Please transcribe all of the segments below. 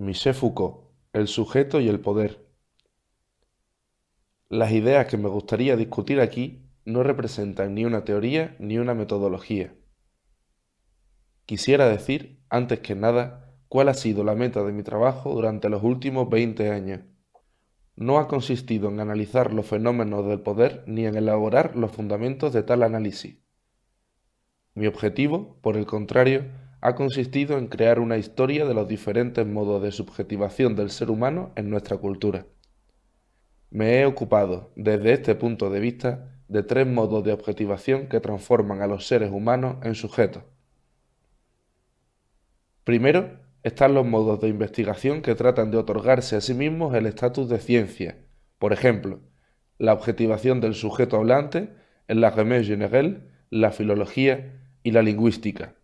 Michel Foucault, el sujeto y el poder. Las ideas que me gustaría discutir aquí no representan ni una teoría ni una metodología. Quisiera decir, antes que nada, cuál ha sido la meta de mi trabajo durante los últimos 20 años. No ha consistido en analizar los fenómenos del poder ni en elaborar los fundamentos de tal análisis. Mi objetivo, por el contrario, ha consistido en crear una historia de los diferentes modos de subjetivación del ser humano en nuestra cultura. Me he ocupado, desde este punto de vista, de tres modos de objetivación que transforman a los seres humanos en sujetos. Primero, están los modos de investigación que tratan de otorgarse a sí mismos el estatus de ciencia, por ejemplo, la objetivación del sujeto hablante en la Remée Générale, la filología y la lingüística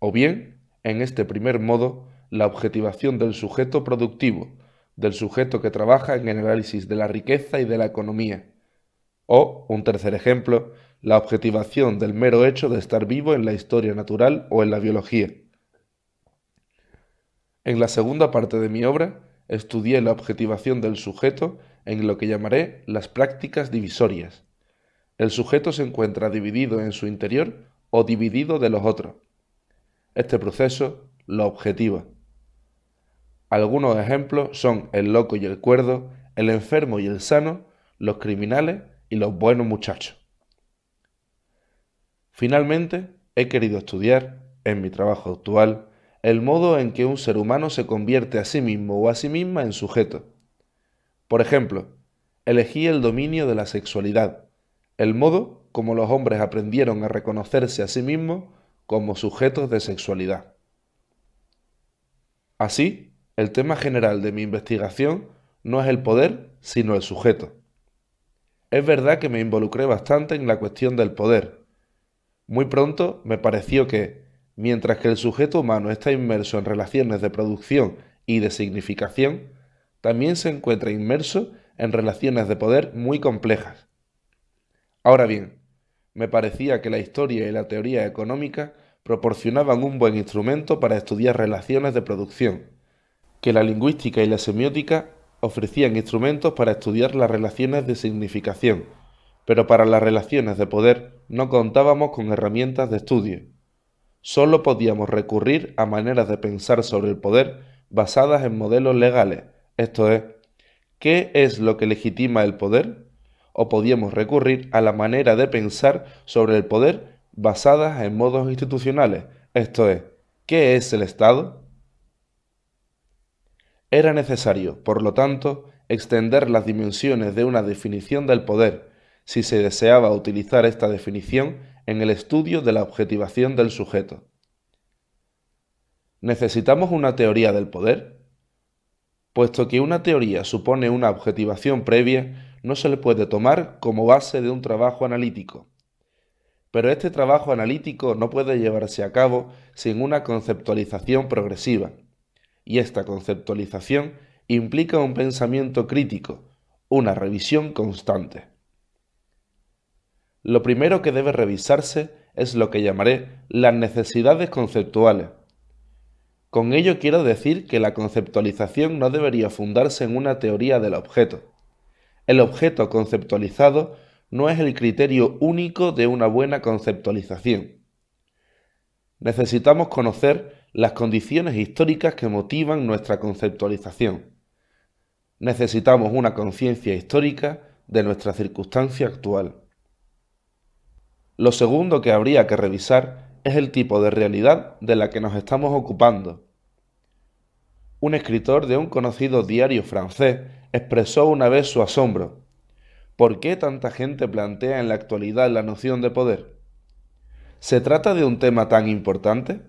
o bien, en este primer modo, la objetivación del sujeto productivo, del sujeto que trabaja en el análisis de la riqueza y de la economía, o, un tercer ejemplo, la objetivación del mero hecho de estar vivo en la historia natural o en la biología. En la segunda parte de mi obra, estudié la objetivación del sujeto en lo que llamaré las prácticas divisorias. El sujeto se encuentra dividido en su interior o dividido de los otros. Este proceso lo objetiva. Algunos ejemplos son el loco y el cuerdo, el enfermo y el sano, los criminales y los buenos muchachos. Finalmente, he querido estudiar, en mi trabajo actual, el modo en que un ser humano se convierte a sí mismo o a sí misma en sujeto. Por ejemplo, elegí el dominio de la sexualidad, el modo como los hombres aprendieron a reconocerse a sí mismos como sujetos de sexualidad. Así, el tema general de mi investigación no es el poder, sino el sujeto. Es verdad que me involucré bastante en la cuestión del poder. Muy pronto me pareció que, mientras que el sujeto humano está inmerso en relaciones de producción y de significación, también se encuentra inmerso en relaciones de poder muy complejas. Ahora bien, me parecía que la historia y la teoría económica proporcionaban un buen instrumento para estudiar relaciones de producción, que la lingüística y la semiótica ofrecían instrumentos para estudiar las relaciones de significación, pero para las relaciones de poder no contábamos con herramientas de estudio. Solo podíamos recurrir a maneras de pensar sobre el poder basadas en modelos legales, esto es, ¿qué es lo que legitima el poder? O podíamos recurrir a la manera de pensar sobre el poder basadas en modos institucionales, esto es, ¿qué es el Estado? Era necesario, por lo tanto, extender las dimensiones de una definición del poder, si se deseaba utilizar esta definición en el estudio de la objetivación del sujeto. ¿Necesitamos una teoría del poder? Puesto que una teoría supone una objetivación previa, no se le puede tomar como base de un trabajo analítico pero este trabajo analítico no puede llevarse a cabo sin una conceptualización progresiva, y esta conceptualización implica un pensamiento crítico, una revisión constante. Lo primero que debe revisarse es lo que llamaré las necesidades conceptuales. Con ello quiero decir que la conceptualización no debería fundarse en una teoría del objeto. El objeto conceptualizado no es el criterio único de una buena conceptualización. Necesitamos conocer las condiciones históricas que motivan nuestra conceptualización. Necesitamos una conciencia histórica de nuestra circunstancia actual. Lo segundo que habría que revisar es el tipo de realidad de la que nos estamos ocupando. Un escritor de un conocido diario francés expresó una vez su asombro ¿Por qué tanta gente plantea en la actualidad la noción de poder? ¿Se trata de un tema tan importante?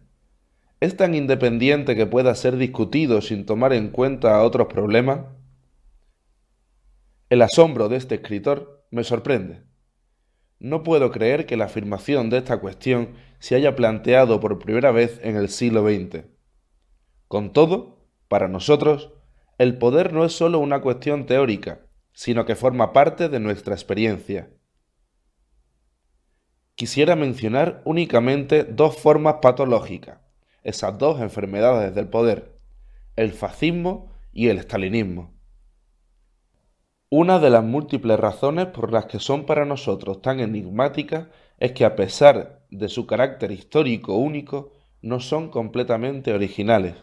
¿Es tan independiente que pueda ser discutido sin tomar en cuenta otros problemas? El asombro de este escritor me sorprende. No puedo creer que la afirmación de esta cuestión se haya planteado por primera vez en el siglo XX. Con todo, para nosotros, el poder no es solo una cuestión teórica, sino que forma parte de nuestra experiencia. Quisiera mencionar únicamente dos formas patológicas, esas dos enfermedades del poder, el fascismo y el estalinismo. Una de las múltiples razones por las que son para nosotros tan enigmáticas es que a pesar de su carácter histórico único, no son completamente originales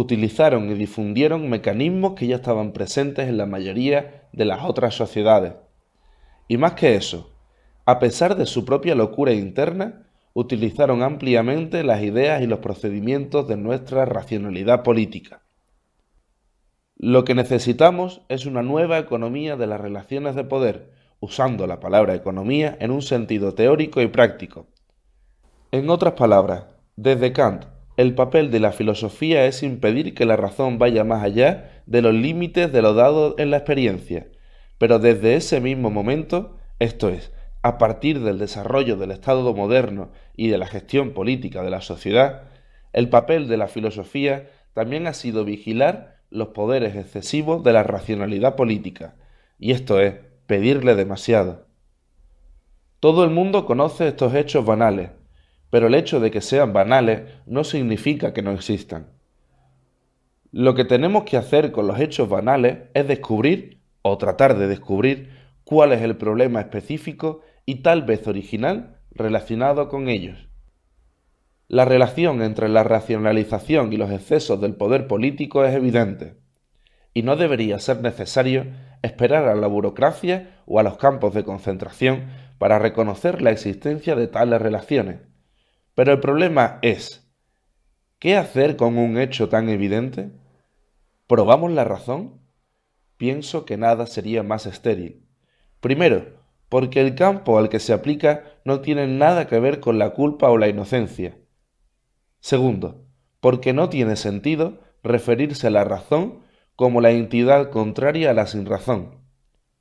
utilizaron y difundieron mecanismos que ya estaban presentes en la mayoría de las otras sociedades. Y más que eso, a pesar de su propia locura interna, utilizaron ampliamente las ideas y los procedimientos de nuestra racionalidad política. Lo que necesitamos es una nueva economía de las relaciones de poder, usando la palabra economía en un sentido teórico y práctico. En otras palabras, desde Kant el papel de la filosofía es impedir que la razón vaya más allá de los límites de lo dado en la experiencia, pero desde ese mismo momento, esto es, a partir del desarrollo del Estado moderno y de la gestión política de la sociedad, el papel de la filosofía también ha sido vigilar los poderes excesivos de la racionalidad política, y esto es, pedirle demasiado. Todo el mundo conoce estos hechos banales, pero el hecho de que sean banales no significa que no existan. Lo que tenemos que hacer con los hechos banales es descubrir, o tratar de descubrir, cuál es el problema específico y tal vez original relacionado con ellos. La relación entre la racionalización y los excesos del poder político es evidente, y no debería ser necesario esperar a la burocracia o a los campos de concentración para reconocer la existencia de tales relaciones pero el problema es, ¿qué hacer con un hecho tan evidente? ¿Probamos la razón? Pienso que nada sería más estéril. Primero, porque el campo al que se aplica no tiene nada que ver con la culpa o la inocencia. Segundo, porque no tiene sentido referirse a la razón como la entidad contraria a la sin razón.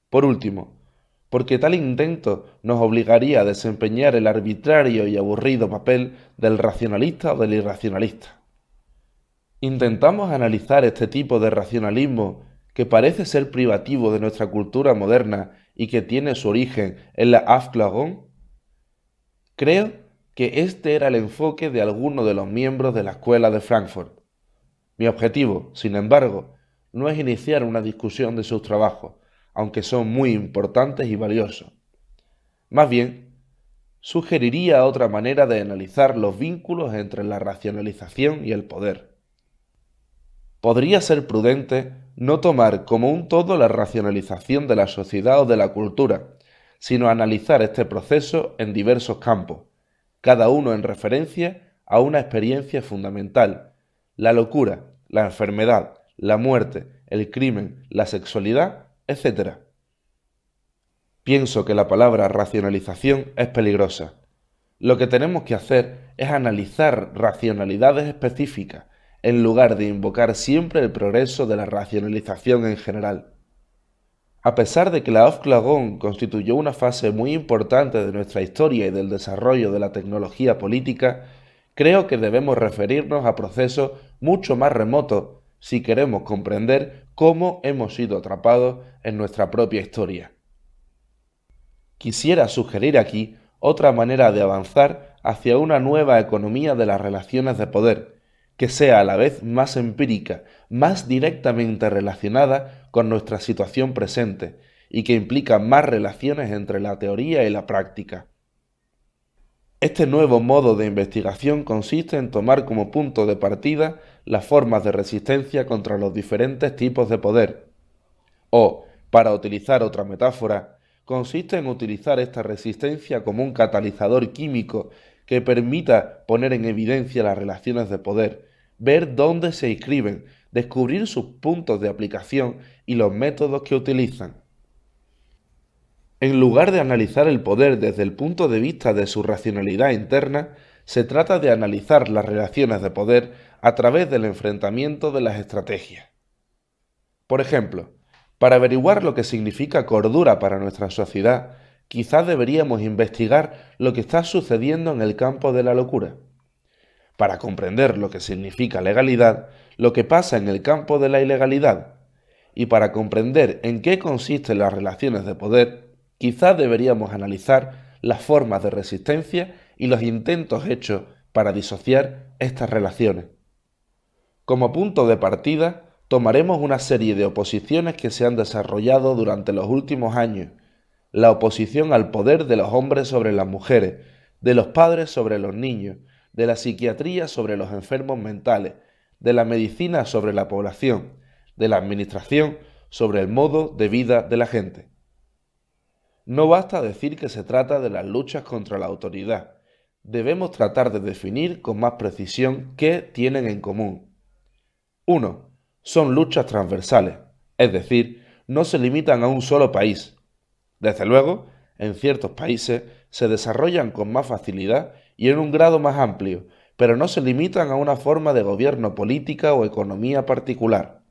Por último, porque tal intento nos obligaría a desempeñar el arbitrario y aburrido papel del racionalista o del irracionalista. Intentamos analizar este tipo de racionalismo que parece ser privativo de nuestra cultura moderna y que tiene su origen en la Afklagon? Creo que este era el enfoque de algunos de los miembros de la Escuela de Frankfurt. Mi objetivo, sin embargo, no es iniciar una discusión de sus trabajos, aunque son muy importantes y valiosos. Más bien, sugeriría otra manera de analizar los vínculos entre la racionalización y el poder. Podría ser prudente no tomar como un todo la racionalización de la sociedad o de la cultura, sino analizar este proceso en diversos campos, cada uno en referencia a una experiencia fundamental, la locura, la enfermedad, la muerte, el crimen, la sexualidad etc. Pienso que la palabra racionalización es peligrosa. Lo que tenemos que hacer es analizar racionalidades específicas en lugar de invocar siempre el progreso de la racionalización en general. A pesar de que la Ofclagón constituyó una fase muy importante de nuestra historia y del desarrollo de la tecnología política, creo que debemos referirnos a procesos mucho más remotos si queremos comprender cómo hemos sido atrapados en nuestra propia historia. Quisiera sugerir aquí otra manera de avanzar hacia una nueva economía de las relaciones de poder, que sea a la vez más empírica, más directamente relacionada con nuestra situación presente, y que implica más relaciones entre la teoría y la práctica. Este nuevo modo de investigación consiste en tomar como punto de partida las formas de resistencia contra los diferentes tipos de poder. O, para utilizar otra metáfora, consiste en utilizar esta resistencia como un catalizador químico que permita poner en evidencia las relaciones de poder, ver dónde se inscriben, descubrir sus puntos de aplicación y los métodos que utilizan. En lugar de analizar el poder desde el punto de vista de su racionalidad interna, se trata de analizar las relaciones de poder a través del enfrentamiento de las estrategias. Por ejemplo, para averiguar lo que significa cordura para nuestra sociedad, quizás deberíamos investigar lo que está sucediendo en el campo de la locura. Para comprender lo que significa legalidad, lo que pasa en el campo de la ilegalidad. Y para comprender en qué consisten las relaciones de poder, Quizás deberíamos analizar las formas de resistencia y los intentos hechos para disociar estas relaciones. Como punto de partida, tomaremos una serie de oposiciones que se han desarrollado durante los últimos años. La oposición al poder de los hombres sobre las mujeres, de los padres sobre los niños, de la psiquiatría sobre los enfermos mentales, de la medicina sobre la población, de la administración sobre el modo de vida de la gente. No basta decir que se trata de las luchas contra la autoridad. Debemos tratar de definir con más precisión qué tienen en común. 1. Son luchas transversales, es decir, no se limitan a un solo país. Desde luego, en ciertos países se desarrollan con más facilidad y en un grado más amplio, pero no se limitan a una forma de gobierno política o economía particular.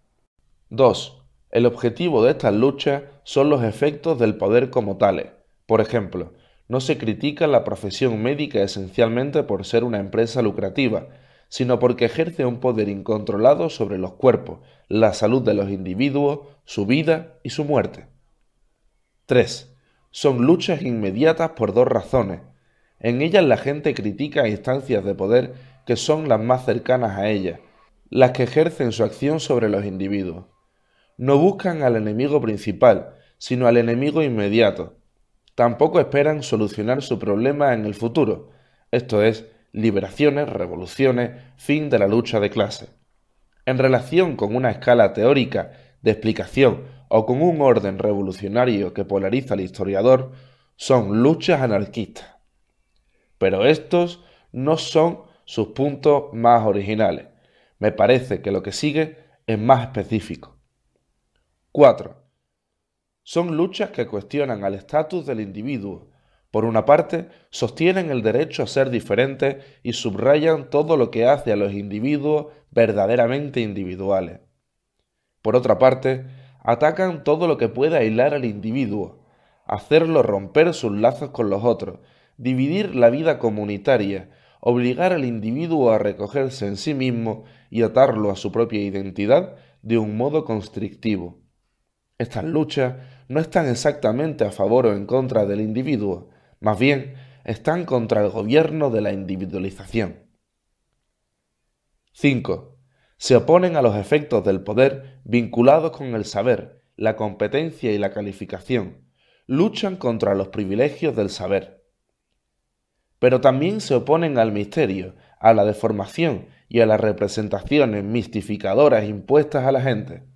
2. El objetivo de estas luchas son los efectos del poder como tales. Por ejemplo, no se critica la profesión médica esencialmente por ser una empresa lucrativa, sino porque ejerce un poder incontrolado sobre los cuerpos, la salud de los individuos, su vida y su muerte. 3. Son luchas inmediatas por dos razones. En ellas la gente critica instancias de poder que son las más cercanas a ellas, las que ejercen su acción sobre los individuos. No buscan al enemigo principal, sino al enemigo inmediato. Tampoco esperan solucionar su problema en el futuro, esto es, liberaciones, revoluciones, fin de la lucha de clase. En relación con una escala teórica de explicación o con un orden revolucionario que polariza al historiador, son luchas anarquistas. Pero estos no son sus puntos más originales. Me parece que lo que sigue es más específico. 4. Son luchas que cuestionan al estatus del individuo. Por una parte, sostienen el derecho a ser diferentes y subrayan todo lo que hace a los individuos verdaderamente individuales. Por otra parte, atacan todo lo que pueda aislar al individuo, hacerlo romper sus lazos con los otros, dividir la vida comunitaria, obligar al individuo a recogerse en sí mismo y atarlo a su propia identidad de un modo constrictivo. Estas luchas no están exactamente a favor o en contra del individuo, más bien están contra el gobierno de la individualización. 5. Se oponen a los efectos del poder vinculados con el saber, la competencia y la calificación. Luchan contra los privilegios del saber. Pero también se oponen al misterio, a la deformación y a las representaciones mistificadoras impuestas a la gente.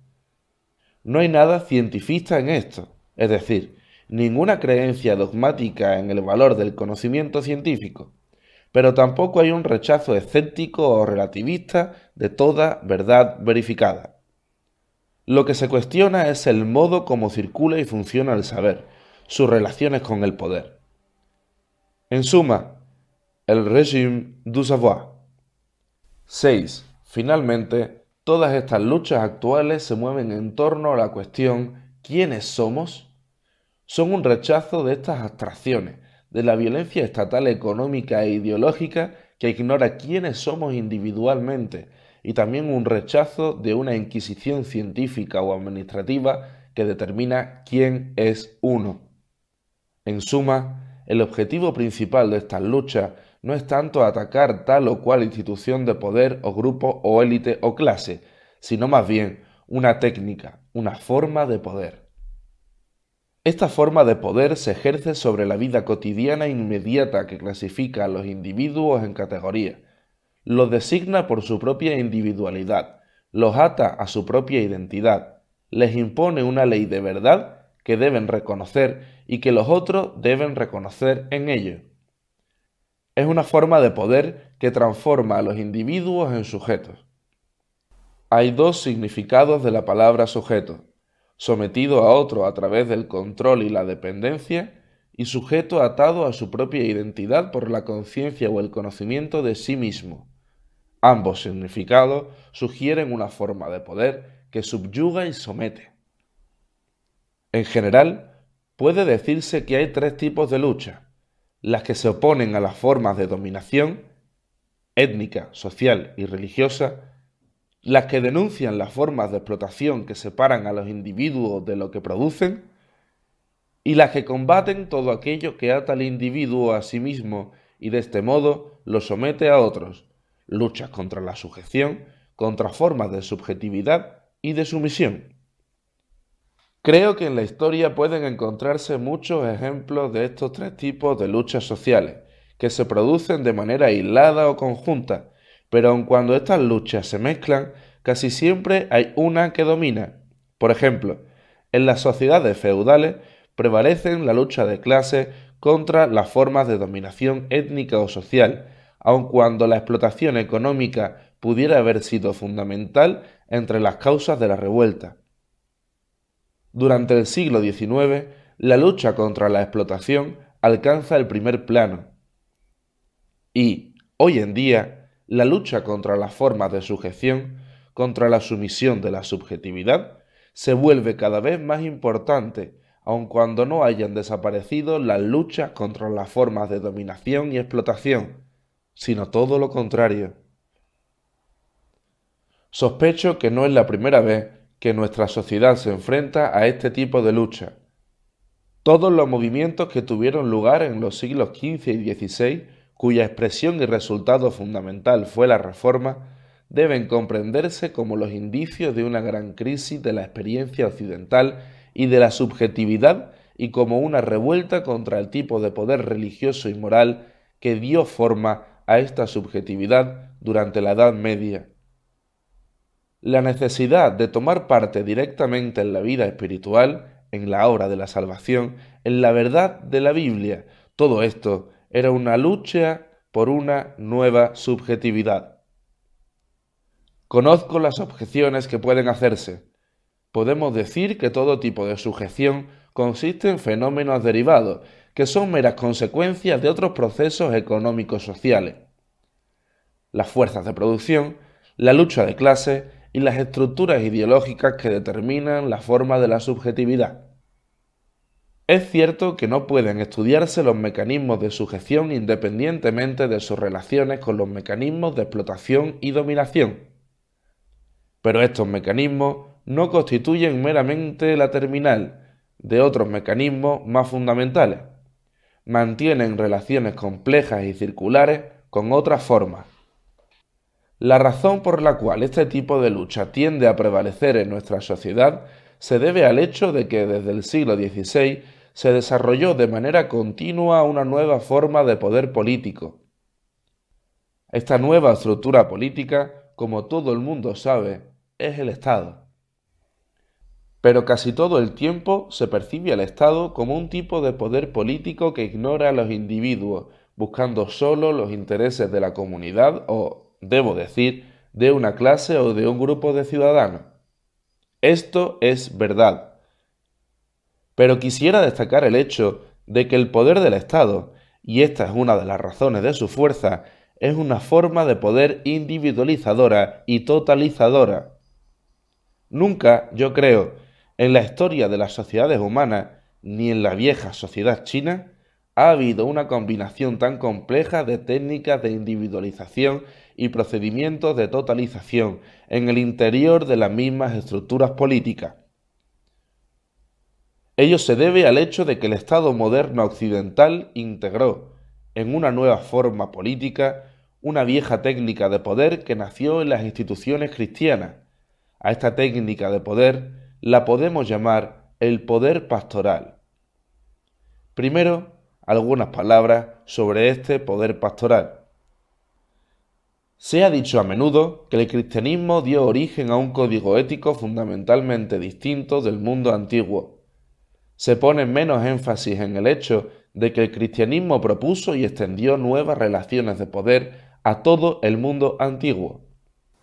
No hay nada cientifista en esto, es decir, ninguna creencia dogmática en el valor del conocimiento científico, pero tampoco hay un rechazo escéptico o relativista de toda verdad verificada. Lo que se cuestiona es el modo como circula y funciona el saber, sus relaciones con el poder. En suma, el régimen du savoir. 6. Finalmente, Todas estas luchas actuales se mueven en torno a la cuestión ¿quiénes somos? Son un rechazo de estas abstracciones, de la violencia estatal económica e ideológica que ignora quiénes somos individualmente, y también un rechazo de una inquisición científica o administrativa que determina quién es uno. En suma, el objetivo principal de estas luchas no es tanto atacar tal o cual institución de poder o grupo o élite o clase, sino más bien una técnica, una forma de poder. Esta forma de poder se ejerce sobre la vida cotidiana inmediata que clasifica a los individuos en categorías, los designa por su propia individualidad, los ata a su propia identidad, les impone una ley de verdad que deben reconocer y que los otros deben reconocer en ello. Es una forma de poder que transforma a los individuos en sujetos. Hay dos significados de la palabra sujeto, sometido a otro a través del control y la dependencia, y sujeto atado a su propia identidad por la conciencia o el conocimiento de sí mismo. Ambos significados sugieren una forma de poder que subyuga y somete. En general, puede decirse que hay tres tipos de lucha, las que se oponen a las formas de dominación étnica, social y religiosa, las que denuncian las formas de explotación que separan a los individuos de lo que producen, y las que combaten todo aquello que ata al individuo a sí mismo y de este modo lo somete a otros, luchas contra la sujeción, contra formas de subjetividad y de sumisión. Creo que en la historia pueden encontrarse muchos ejemplos de estos tres tipos de luchas sociales, que se producen de manera aislada o conjunta, pero aun cuando estas luchas se mezclan, casi siempre hay una que domina. Por ejemplo, en las sociedades feudales prevalecen la lucha de clases contra las formas de dominación étnica o social, aun cuando la explotación económica pudiera haber sido fundamental entre las causas de la revuelta. Durante el siglo XIX, la lucha contra la explotación alcanza el primer plano. Y, hoy en día, la lucha contra las formas de sujeción, contra la sumisión de la subjetividad, se vuelve cada vez más importante, aun cuando no hayan desaparecido las luchas contra las formas de dominación y explotación, sino todo lo contrario. Sospecho que no es la primera vez que nuestra sociedad se enfrenta a este tipo de lucha. Todos los movimientos que tuvieron lugar en los siglos XV y XVI, cuya expresión y resultado fundamental fue la Reforma, deben comprenderse como los indicios de una gran crisis de la experiencia occidental y de la subjetividad y como una revuelta contra el tipo de poder religioso y moral que dio forma a esta subjetividad durante la Edad Media la necesidad de tomar parte directamente en la vida espiritual, en la obra de la salvación, en la verdad de la Biblia. Todo esto era una lucha por una nueva subjetividad. Conozco las objeciones que pueden hacerse. Podemos decir que todo tipo de sujeción consiste en fenómenos derivados, que son meras consecuencias de otros procesos económicos sociales. Las fuerzas de producción, la lucha de clases y las estructuras ideológicas que determinan la forma de la subjetividad. Es cierto que no pueden estudiarse los mecanismos de sujeción independientemente de sus relaciones con los mecanismos de explotación y dominación. Pero estos mecanismos no constituyen meramente la terminal de otros mecanismos más fundamentales. Mantienen relaciones complejas y circulares con otras formas, la razón por la cual este tipo de lucha tiende a prevalecer en nuestra sociedad se debe al hecho de que desde el siglo XVI se desarrolló de manera continua una nueva forma de poder político. Esta nueva estructura política, como todo el mundo sabe, es el Estado. Pero casi todo el tiempo se percibe al Estado como un tipo de poder político que ignora a los individuos, buscando solo los intereses de la comunidad o, debo decir, de una clase o de un grupo de ciudadanos. Esto es verdad. Pero quisiera destacar el hecho de que el poder del Estado, y esta es una de las razones de su fuerza, es una forma de poder individualizadora y totalizadora. Nunca, yo creo, en la historia de las sociedades humanas, ni en la vieja sociedad china, ha habido una combinación tan compleja de técnicas de individualización y procedimientos de totalización en el interior de las mismas estructuras políticas. Ello se debe al hecho de que el Estado moderno occidental integró en una nueva forma política una vieja técnica de poder que nació en las instituciones cristianas. A esta técnica de poder la podemos llamar el poder pastoral. Primero, algunas palabras sobre este poder pastoral. Se ha dicho a menudo que el cristianismo dio origen a un código ético fundamentalmente distinto del mundo antiguo. Se pone menos énfasis en el hecho de que el cristianismo propuso y extendió nuevas relaciones de poder a todo el mundo antiguo.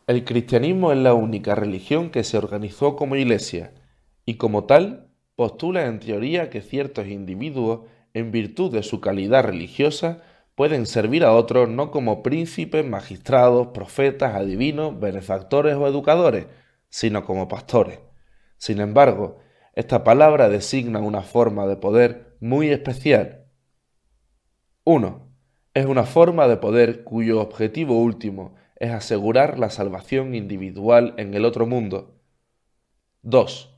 El cristianismo es la única religión que se organizó como iglesia y como tal postula en teoría que ciertos individuos en virtud de su calidad religiosa, pueden servir a otros no como príncipes, magistrados, profetas, adivinos, benefactores o educadores, sino como pastores. Sin embargo, esta palabra designa una forma de poder muy especial. 1. Es una forma de poder cuyo objetivo último es asegurar la salvación individual en el otro mundo. 2.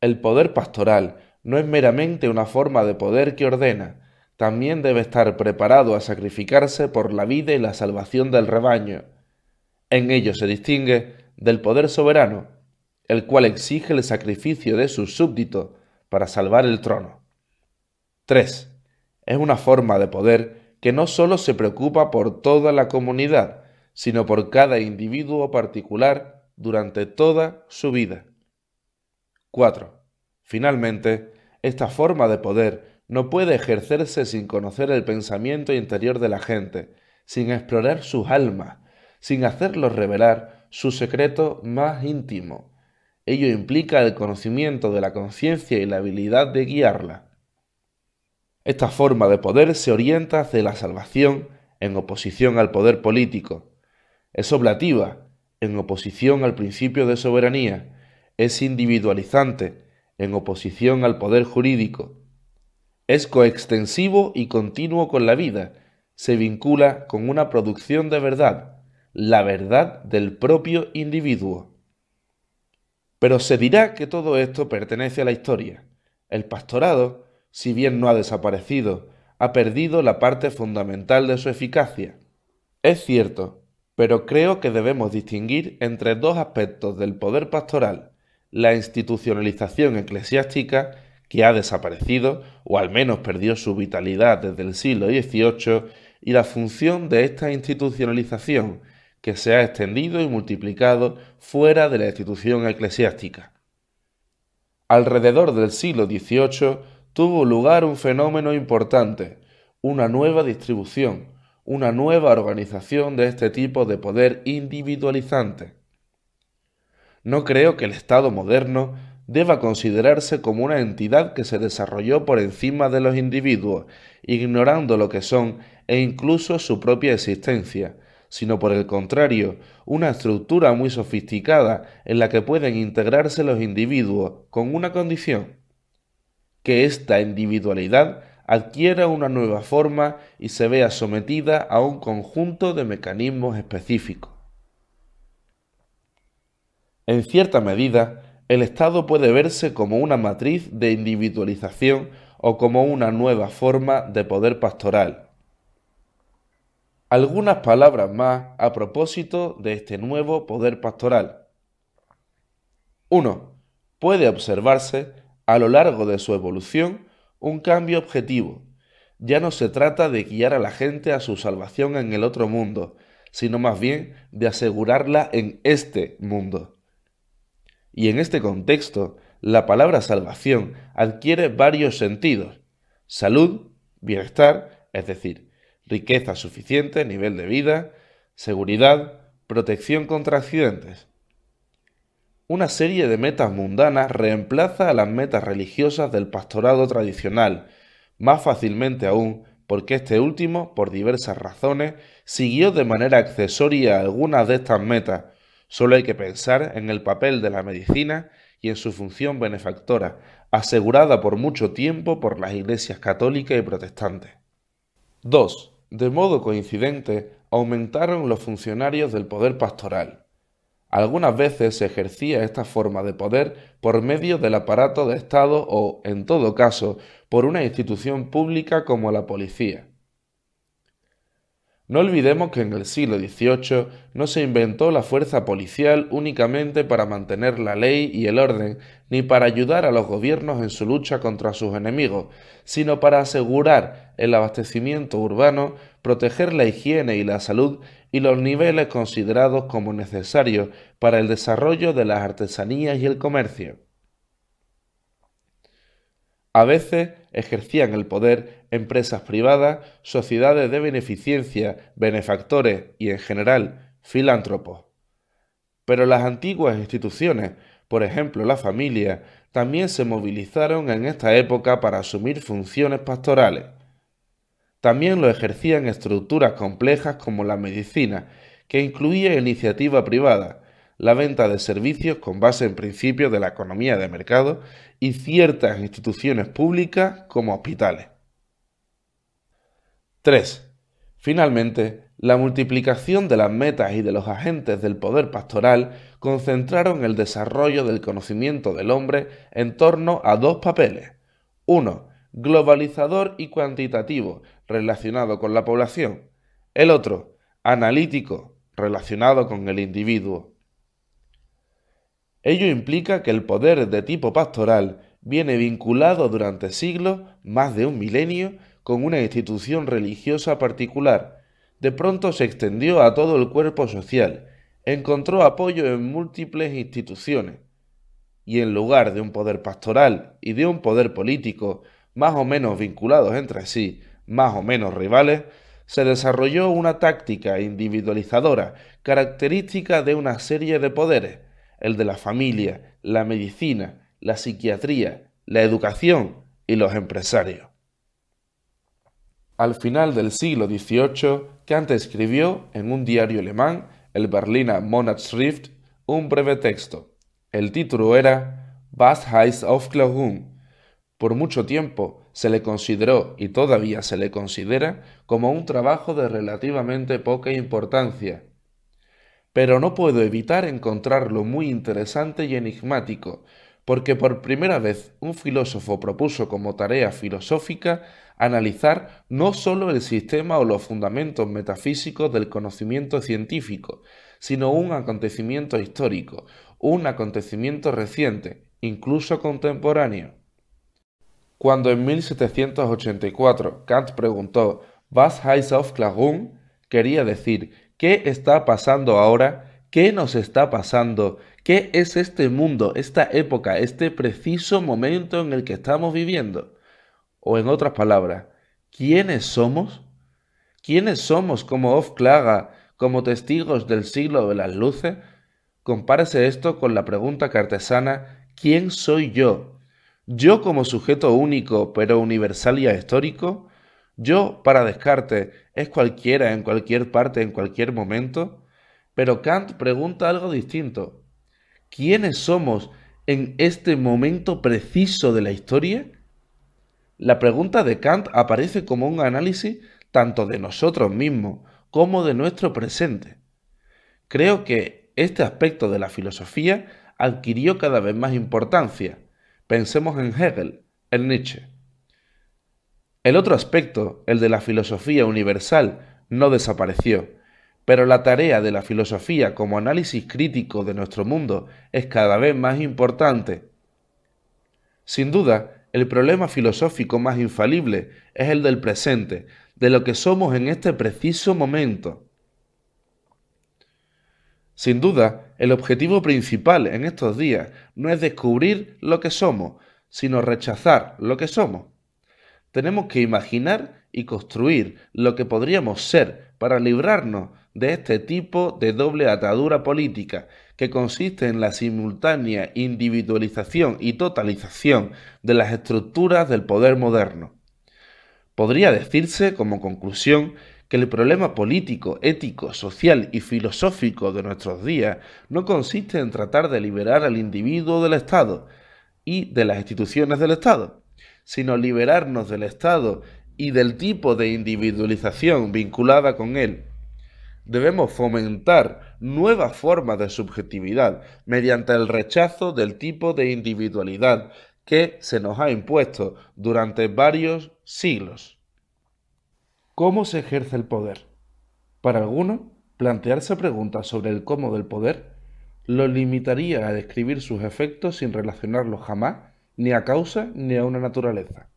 El poder pastoral no es meramente una forma de poder que ordena, también debe estar preparado a sacrificarse por la vida y la salvación del rebaño. En ello se distingue del poder soberano, el cual exige el sacrificio de sus súbditos para salvar el trono. 3. Es una forma de poder que no sólo se preocupa por toda la comunidad, sino por cada individuo particular durante toda su vida. 4. Finalmente, esta forma de poder no puede ejercerse sin conocer el pensamiento interior de la gente, sin explorar sus almas, sin hacerlos revelar su secreto más íntimo. Ello implica el conocimiento de la conciencia y la habilidad de guiarla. Esta forma de poder se orienta hacia la salvación en oposición al poder político. Es oblativa en oposición al principio de soberanía. Es individualizante en oposición al poder jurídico. Es coextensivo y continuo con la vida. Se vincula con una producción de verdad, la verdad del propio individuo. Pero se dirá que todo esto pertenece a la historia. El pastorado, si bien no ha desaparecido, ha perdido la parte fundamental de su eficacia. Es cierto, pero creo que debemos distinguir entre dos aspectos del poder pastoral la institucionalización eclesiástica que ha desaparecido, o al menos perdió su vitalidad desde el siglo XVIII, y la función de esta institucionalización que se ha extendido y multiplicado fuera de la institución eclesiástica. Alrededor del siglo XVIII tuvo lugar un fenómeno importante, una nueva distribución, una nueva organización de este tipo de poder individualizante. No creo que el Estado moderno deba considerarse como una entidad que se desarrolló por encima de los individuos, ignorando lo que son e incluso su propia existencia, sino por el contrario, una estructura muy sofisticada en la que pueden integrarse los individuos con una condición, que esta individualidad adquiera una nueva forma y se vea sometida a un conjunto de mecanismos específicos. En cierta medida, el Estado puede verse como una matriz de individualización o como una nueva forma de poder pastoral. Algunas palabras más a propósito de este nuevo poder pastoral. 1. Puede observarse, a lo largo de su evolución, un cambio objetivo. Ya no se trata de guiar a la gente a su salvación en el otro mundo, sino más bien de asegurarla en este mundo. Y en este contexto, la palabra salvación adquiere varios sentidos. Salud, bienestar, es decir, riqueza suficiente, nivel de vida, seguridad, protección contra accidentes. Una serie de metas mundanas reemplaza a las metas religiosas del pastorado tradicional, más fácilmente aún porque este último, por diversas razones, siguió de manera accesoria algunas de estas metas, Solo hay que pensar en el papel de la medicina y en su función benefactora, asegurada por mucho tiempo por las iglesias católica y protestante. 2. De modo coincidente, aumentaron los funcionarios del poder pastoral. Algunas veces se ejercía esta forma de poder por medio del aparato de Estado o, en todo caso, por una institución pública como la policía. No olvidemos que en el siglo XVIII no se inventó la fuerza policial únicamente para mantener la ley y el orden, ni para ayudar a los gobiernos en su lucha contra sus enemigos, sino para asegurar el abastecimiento urbano, proteger la higiene y la salud y los niveles considerados como necesarios para el desarrollo de las artesanías y el comercio. A veces, ejercían el poder empresas privadas, sociedades de beneficencia, benefactores y, en general, filántropos. Pero las antiguas instituciones, por ejemplo la familia, también se movilizaron en esta época para asumir funciones pastorales. También lo ejercían estructuras complejas como la medicina, que incluía iniciativa privada, la venta de servicios con base en principios de la economía de mercado y ciertas instituciones públicas como hospitales. 3. Finalmente, la multiplicación de las metas y de los agentes del poder pastoral concentraron el desarrollo del conocimiento del hombre en torno a dos papeles. Uno, Globalizador y cuantitativo, relacionado con la población. El otro, analítico, relacionado con el individuo. Ello implica que el poder de tipo pastoral viene vinculado durante siglos, más de un milenio, con una institución religiosa particular. De pronto se extendió a todo el cuerpo social, encontró apoyo en múltiples instituciones, y en lugar de un poder pastoral y de un poder político, más o menos vinculados entre sí, más o menos rivales, se desarrolló una táctica individualizadora característica de una serie de poderes, el de la familia, mm. la medicina, la psiquiatría, la educación y los empresarios. Al final del siglo XVIII, Kant escribió en un diario alemán, el Berliner Monatsschrift, un breve texto. El título era Was heißt Aufklärung? Por mucho tiempo se le consideró y todavía se le considera como un trabajo de relativamente poca importancia, pero no puedo evitar encontrarlo muy interesante y enigmático, porque por primera vez un filósofo propuso como tarea filosófica analizar no sólo el sistema o los fundamentos metafísicos del conocimiento científico, sino un acontecimiento histórico, un acontecimiento reciente, incluso contemporáneo. Cuando en 1784 Kant preguntó ¿Was heißt auf quería decir, ¿qué está pasando ahora? ¿Qué nos está pasando? ¿Qué es este mundo, esta época, este preciso momento en el que estamos viviendo? O en otras palabras, ¿quiénes somos? ¿Quiénes somos como Of como testigos del siglo de las luces? Compárese esto con la pregunta cartesana ¿Quién soy yo? ¿Yo como sujeto único pero universal y histórico... Yo para Descartes es cualquiera, en cualquier parte, en cualquier momento, pero Kant pregunta algo distinto. ¿Quiénes somos en este momento preciso de la historia? La pregunta de Kant aparece como un análisis tanto de nosotros mismos como de nuestro presente. Creo que este aspecto de la filosofía adquirió cada vez más importancia. Pensemos en Hegel, en Nietzsche. El otro aspecto, el de la filosofía universal, no desapareció, pero la tarea de la filosofía como análisis crítico de nuestro mundo es cada vez más importante. Sin duda, el problema filosófico más infalible es el del presente, de lo que somos en este preciso momento. Sin duda, el objetivo principal en estos días no es descubrir lo que somos, sino rechazar lo que somos. Tenemos que imaginar y construir lo que podríamos ser para librarnos de este tipo de doble atadura política que consiste en la simultánea individualización y totalización de las estructuras del poder moderno. Podría decirse, como conclusión, que el problema político, ético, social y filosófico de nuestros días no consiste en tratar de liberar al individuo del Estado y de las instituciones del Estado, sino liberarnos del Estado y del tipo de individualización vinculada con él. Debemos fomentar nuevas formas de subjetividad mediante el rechazo del tipo de individualidad que se nos ha impuesto durante varios siglos. ¿Cómo se ejerce el poder? Para algunos, plantearse preguntas sobre el cómo del poder lo limitaría a describir sus efectos sin relacionarlos jamás ni a causa ni a una naturaleza.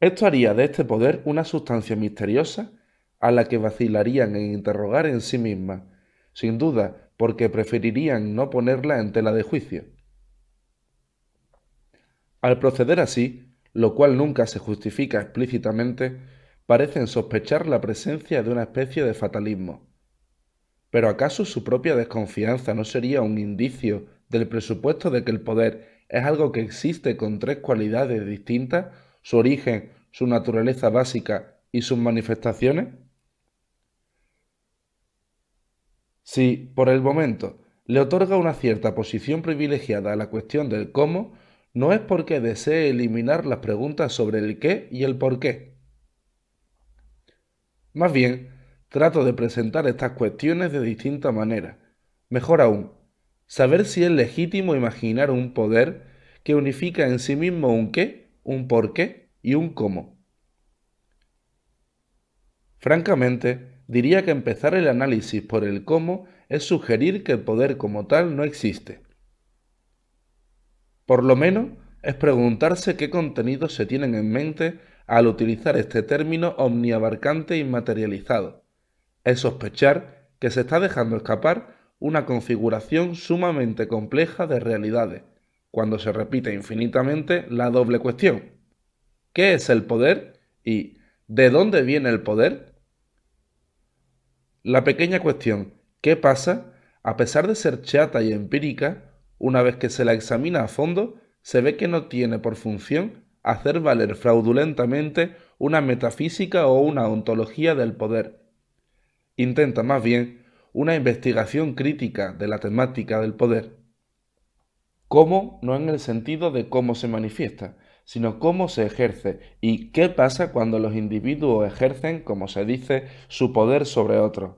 Esto haría de este poder una sustancia misteriosa a la que vacilarían en interrogar en sí misma, sin duda porque preferirían no ponerla en tela de juicio. Al proceder así, lo cual nunca se justifica explícitamente, parecen sospechar la presencia de una especie de fatalismo. ¿Pero acaso su propia desconfianza no sería un indicio del presupuesto de que el poder es algo que existe con tres cualidades distintas, su origen, su naturaleza básica y sus manifestaciones? Si, por el momento, le otorga una cierta posición privilegiada a la cuestión del cómo, no es porque desee eliminar las preguntas sobre el qué y el por qué. Más bien, trato de presentar estas cuestiones de distinta manera. Mejor aún, Saber si es legítimo imaginar un poder que unifica en sí mismo un qué, un por qué y un cómo. Francamente, diría que empezar el análisis por el cómo es sugerir que el poder como tal no existe. Por lo menos es preguntarse qué contenidos se tienen en mente al utilizar este término omniabarcante y materializado. Es sospechar que se está dejando escapar una configuración sumamente compleja de realidades, cuando se repite infinitamente la doble cuestión. ¿Qué es el poder? ¿Y de dónde viene el poder? La pequeña cuestión ¿qué pasa? a pesar de ser chata y empírica, una vez que se la examina a fondo, se ve que no tiene por función hacer valer fraudulentamente una metafísica o una ontología del poder. Intenta más bien una investigación crítica de la temática del poder. Cómo no en el sentido de cómo se manifiesta, sino cómo se ejerce y qué pasa cuando los individuos ejercen, como se dice, su poder sobre otros.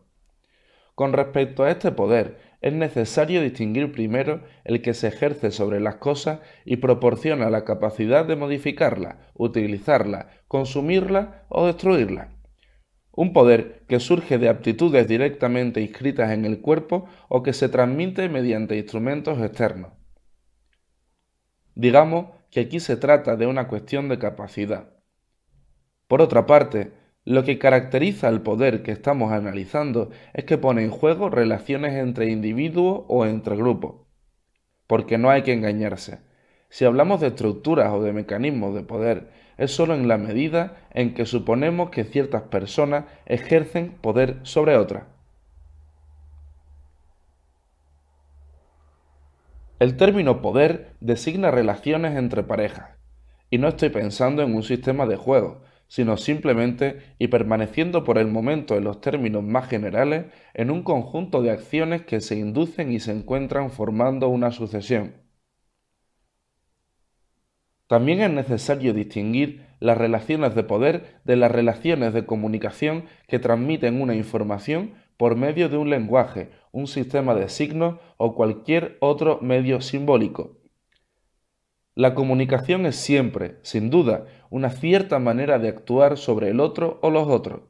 Con respecto a este poder, es necesario distinguir primero el que se ejerce sobre las cosas y proporciona la capacidad de modificarla, utilizarla, consumirla o destruirla un poder que surge de aptitudes directamente inscritas en el cuerpo o que se transmite mediante instrumentos externos. Digamos que aquí se trata de una cuestión de capacidad. Por otra parte, lo que caracteriza al poder que estamos analizando es que pone en juego relaciones entre individuos o entre grupos. Porque no hay que engañarse. Si hablamos de estructuras o de mecanismos de poder es solo en la medida en que suponemos que ciertas personas ejercen poder sobre otras. El término poder designa relaciones entre parejas, y no estoy pensando en un sistema de juego, sino simplemente y permaneciendo por el momento en los términos más generales en un conjunto de acciones que se inducen y se encuentran formando una sucesión. También es necesario distinguir las relaciones de poder de las relaciones de comunicación que transmiten una información por medio de un lenguaje, un sistema de signos o cualquier otro medio simbólico. La comunicación es siempre, sin duda, una cierta manera de actuar sobre el otro o los otros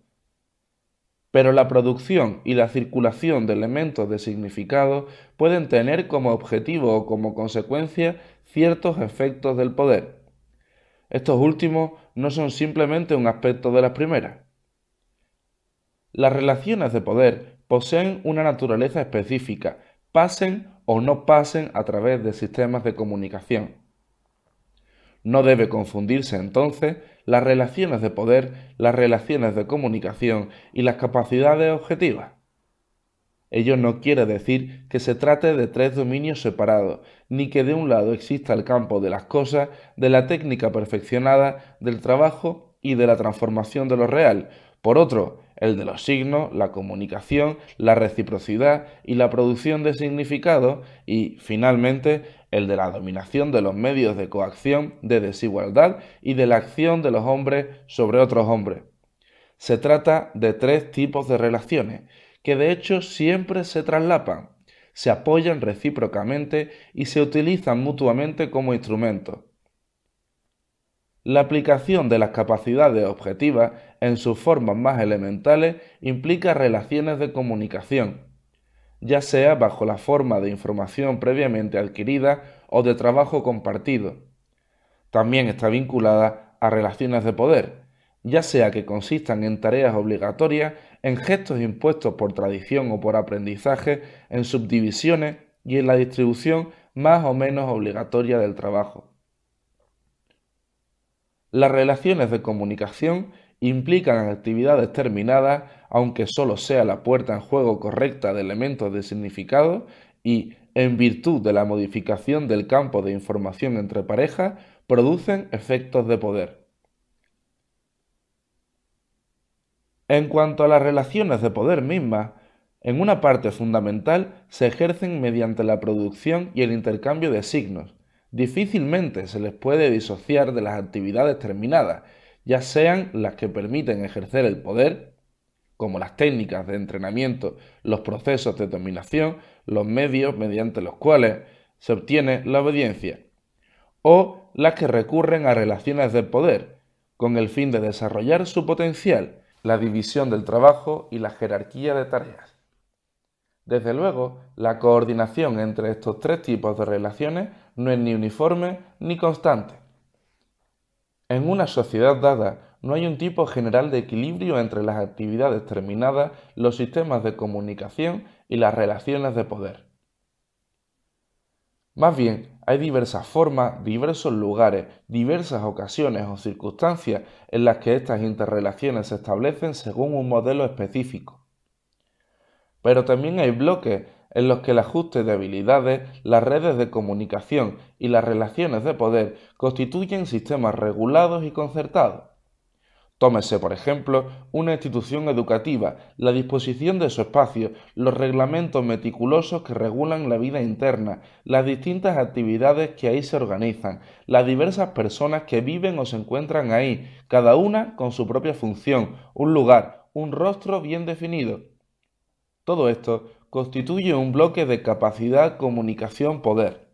pero la producción y la circulación de elementos de significado pueden tener como objetivo o como consecuencia ciertos efectos del poder. Estos últimos no son simplemente un aspecto de las primeras. Las relaciones de poder poseen una naturaleza específica, pasen o no pasen a través de sistemas de comunicación. No debe confundirse entonces las relaciones de poder, las relaciones de comunicación y las capacidades objetivas. Ello no quiere decir que se trate de tres dominios separados, ni que de un lado exista el campo de las cosas, de la técnica perfeccionada, del trabajo y de la transformación de lo real, por otro, el de los signos, la comunicación, la reciprocidad y la producción de significado y, finalmente, el de la dominación de los medios de coacción, de desigualdad y de la acción de los hombres sobre otros hombres. Se trata de tres tipos de relaciones, que de hecho siempre se traslapan, se apoyan recíprocamente y se utilizan mutuamente como instrumentos. La aplicación de las capacidades objetivas en sus formas más elementales implica relaciones de comunicación, ya sea bajo la forma de información previamente adquirida o de trabajo compartido. También está vinculada a relaciones de poder, ya sea que consistan en tareas obligatorias, en gestos impuestos por tradición o por aprendizaje, en subdivisiones y en la distribución más o menos obligatoria del trabajo. Las relaciones de comunicación implican actividades terminadas, aunque solo sea la puerta en juego correcta de elementos de significado y, en virtud de la modificación del campo de información entre parejas, producen efectos de poder. En cuanto a las relaciones de poder mismas, en una parte fundamental se ejercen mediante la producción y el intercambio de signos, difícilmente se les puede disociar de las actividades terminadas, ya sean las que permiten ejercer el poder, como las técnicas de entrenamiento, los procesos de dominación, los medios mediante los cuales se obtiene la obediencia, o las que recurren a relaciones de poder, con el fin de desarrollar su potencial, la división del trabajo y la jerarquía de tareas. Desde luego, la coordinación entre estos tres tipos de relaciones no es ni uniforme ni constante. En una sociedad dada, no hay un tipo general de equilibrio entre las actividades terminadas, los sistemas de comunicación y las relaciones de poder. Más bien, hay diversas formas, diversos lugares, diversas ocasiones o circunstancias en las que estas interrelaciones se establecen según un modelo específico. Pero también hay bloques en los que el ajuste de habilidades, las redes de comunicación y las relaciones de poder constituyen sistemas regulados y concertados. Tómese, por ejemplo, una institución educativa, la disposición de su espacio, los reglamentos meticulosos que regulan la vida interna, las distintas actividades que ahí se organizan, las diversas personas que viven o se encuentran ahí, cada una con su propia función, un lugar, un rostro bien definido. Todo esto constituye un bloque de capacidad, comunicación, poder.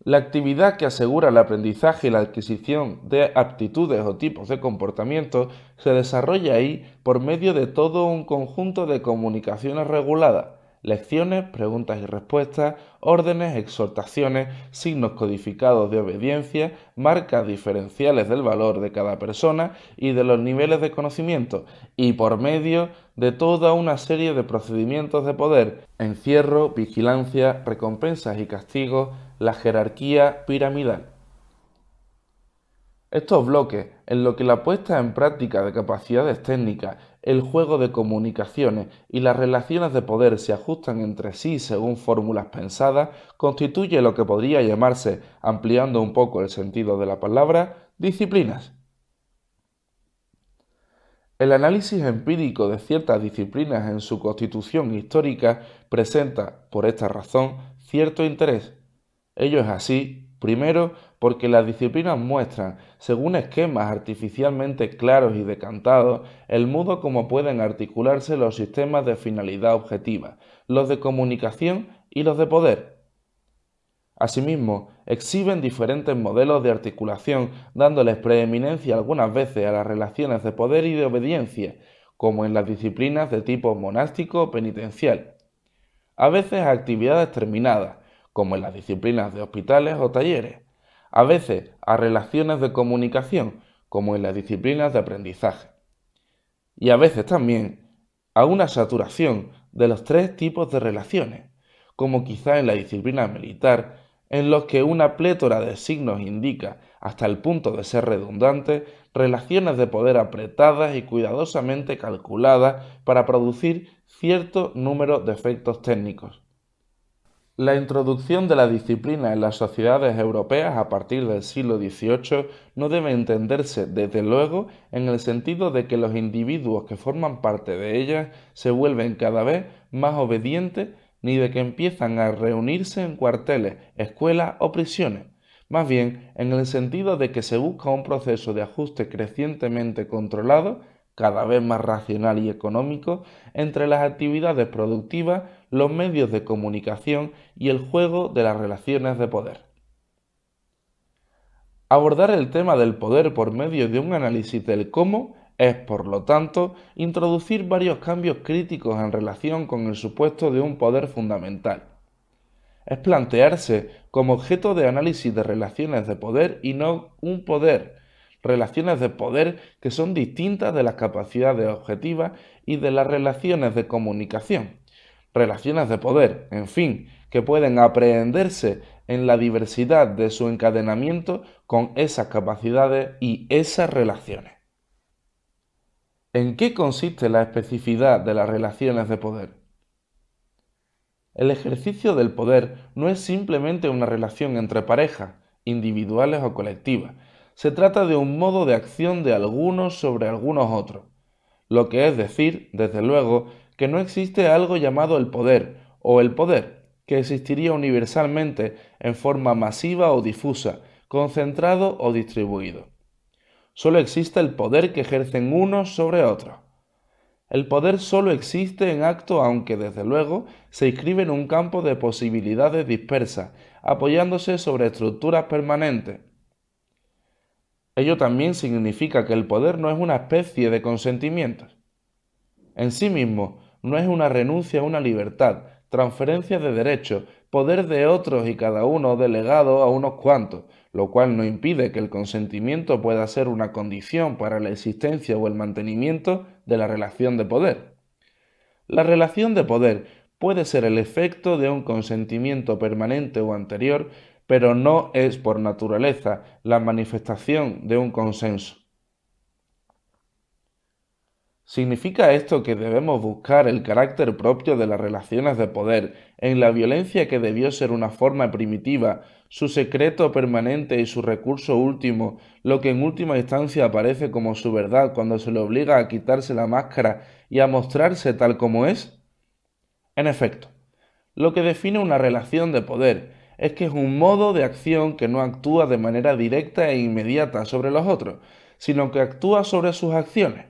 La actividad que asegura el aprendizaje y la adquisición de aptitudes o tipos de comportamiento se desarrolla ahí por medio de todo un conjunto de comunicaciones reguladas, lecciones, preguntas y respuestas, órdenes, exhortaciones, signos codificados de obediencia, marcas diferenciales del valor de cada persona y de los niveles de conocimiento, y por medio de toda una serie de procedimientos de poder, encierro, vigilancia, recompensas y castigos, la jerarquía piramidal. Estos bloques, en lo que la puesta en práctica de capacidades técnicas, el juego de comunicaciones y las relaciones de poder se ajustan entre sí según fórmulas pensadas, constituye lo que podría llamarse, ampliando un poco el sentido de la palabra, disciplinas. El análisis empírico de ciertas disciplinas en su constitución histórica presenta, por esta razón, cierto interés. Ello es así, primero, porque las disciplinas muestran, según esquemas artificialmente claros y decantados, el modo como pueden articularse los sistemas de finalidad objetiva, los de comunicación y los de poder. Asimismo, exhiben diferentes modelos de articulación, dándoles preeminencia algunas veces a las relaciones de poder y de obediencia, como en las disciplinas de tipo monástico o penitencial. A veces a actividades terminadas, como en las disciplinas de hospitales o talleres. A veces a relaciones de comunicación, como en las disciplinas de aprendizaje. Y a veces también a una saturación de los tres tipos de relaciones, como quizá en la disciplina militar, en los que una plétora de signos indica, hasta el punto de ser redundante, relaciones de poder apretadas y cuidadosamente calculadas para producir cierto número de efectos técnicos. La introducción de la disciplina en las sociedades europeas a partir del siglo XVIII no debe entenderse, desde luego, en el sentido de que los individuos que forman parte de ellas se vuelven cada vez más obedientes ni de que empiezan a reunirse en cuarteles, escuelas o prisiones, más bien en el sentido de que se busca un proceso de ajuste crecientemente controlado, cada vez más racional y económico, entre las actividades productivas, los medios de comunicación y el juego de las relaciones de poder. Abordar el tema del poder por medio de un análisis del cómo es, por lo tanto, introducir varios cambios críticos en relación con el supuesto de un poder fundamental. Es plantearse como objeto de análisis de relaciones de poder y no un poder, relaciones de poder que son distintas de las capacidades objetivas y de las relaciones de comunicación. Relaciones de poder, en fin, que pueden aprehenderse en la diversidad de su encadenamiento con esas capacidades y esas relaciones. ¿En qué consiste la especificidad de las relaciones de poder? El ejercicio del poder no es simplemente una relación entre parejas, individuales o colectivas. Se trata de un modo de acción de algunos sobre algunos otros. Lo que es decir, desde luego, que no existe algo llamado el poder o el poder, que existiría universalmente en forma masiva o difusa, concentrado o distribuido solo existe el poder que ejercen unos sobre otros. El poder solo existe en acto aunque desde luego se inscribe en un campo de posibilidades dispersas, apoyándose sobre estructuras permanentes. Ello también significa que el poder no es una especie de consentimiento. En sí mismo, no es una renuncia a una libertad, transferencia de derechos, poder de otros y cada uno delegado a unos cuantos, lo cual no impide que el consentimiento pueda ser una condición para la existencia o el mantenimiento de la relación de poder. La relación de poder puede ser el efecto de un consentimiento permanente o anterior, pero no es por naturaleza la manifestación de un consenso. ¿Significa esto que debemos buscar el carácter propio de las relaciones de poder en la violencia que debió ser una forma primitiva su secreto permanente y su recurso último, lo que en última instancia aparece como su verdad cuando se le obliga a quitarse la máscara y a mostrarse tal como es? En efecto, lo que define una relación de poder es que es un modo de acción que no actúa de manera directa e inmediata sobre los otros, sino que actúa sobre sus acciones.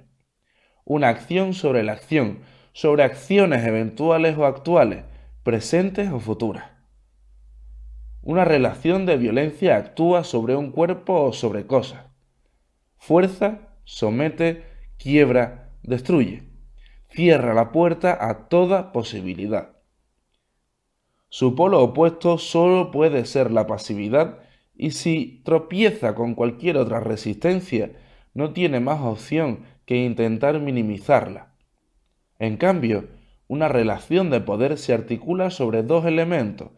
Una acción sobre la acción, sobre acciones eventuales o actuales, presentes o futuras. Una relación de violencia actúa sobre un cuerpo o sobre cosas. Fuerza, somete, quiebra, destruye. Cierra la puerta a toda posibilidad. Su polo opuesto solo puede ser la pasividad y si tropieza con cualquier otra resistencia, no tiene más opción que intentar minimizarla. En cambio, una relación de poder se articula sobre dos elementos,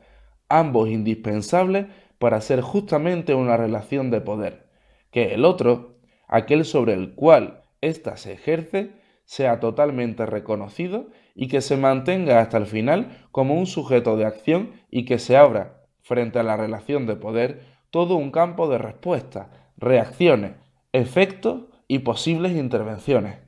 ambos indispensables para ser justamente una relación de poder, que el otro, aquel sobre el cual ésta se ejerce, sea totalmente reconocido y que se mantenga hasta el final como un sujeto de acción y que se abra, frente a la relación de poder, todo un campo de respuestas, reacciones, efectos y posibles intervenciones.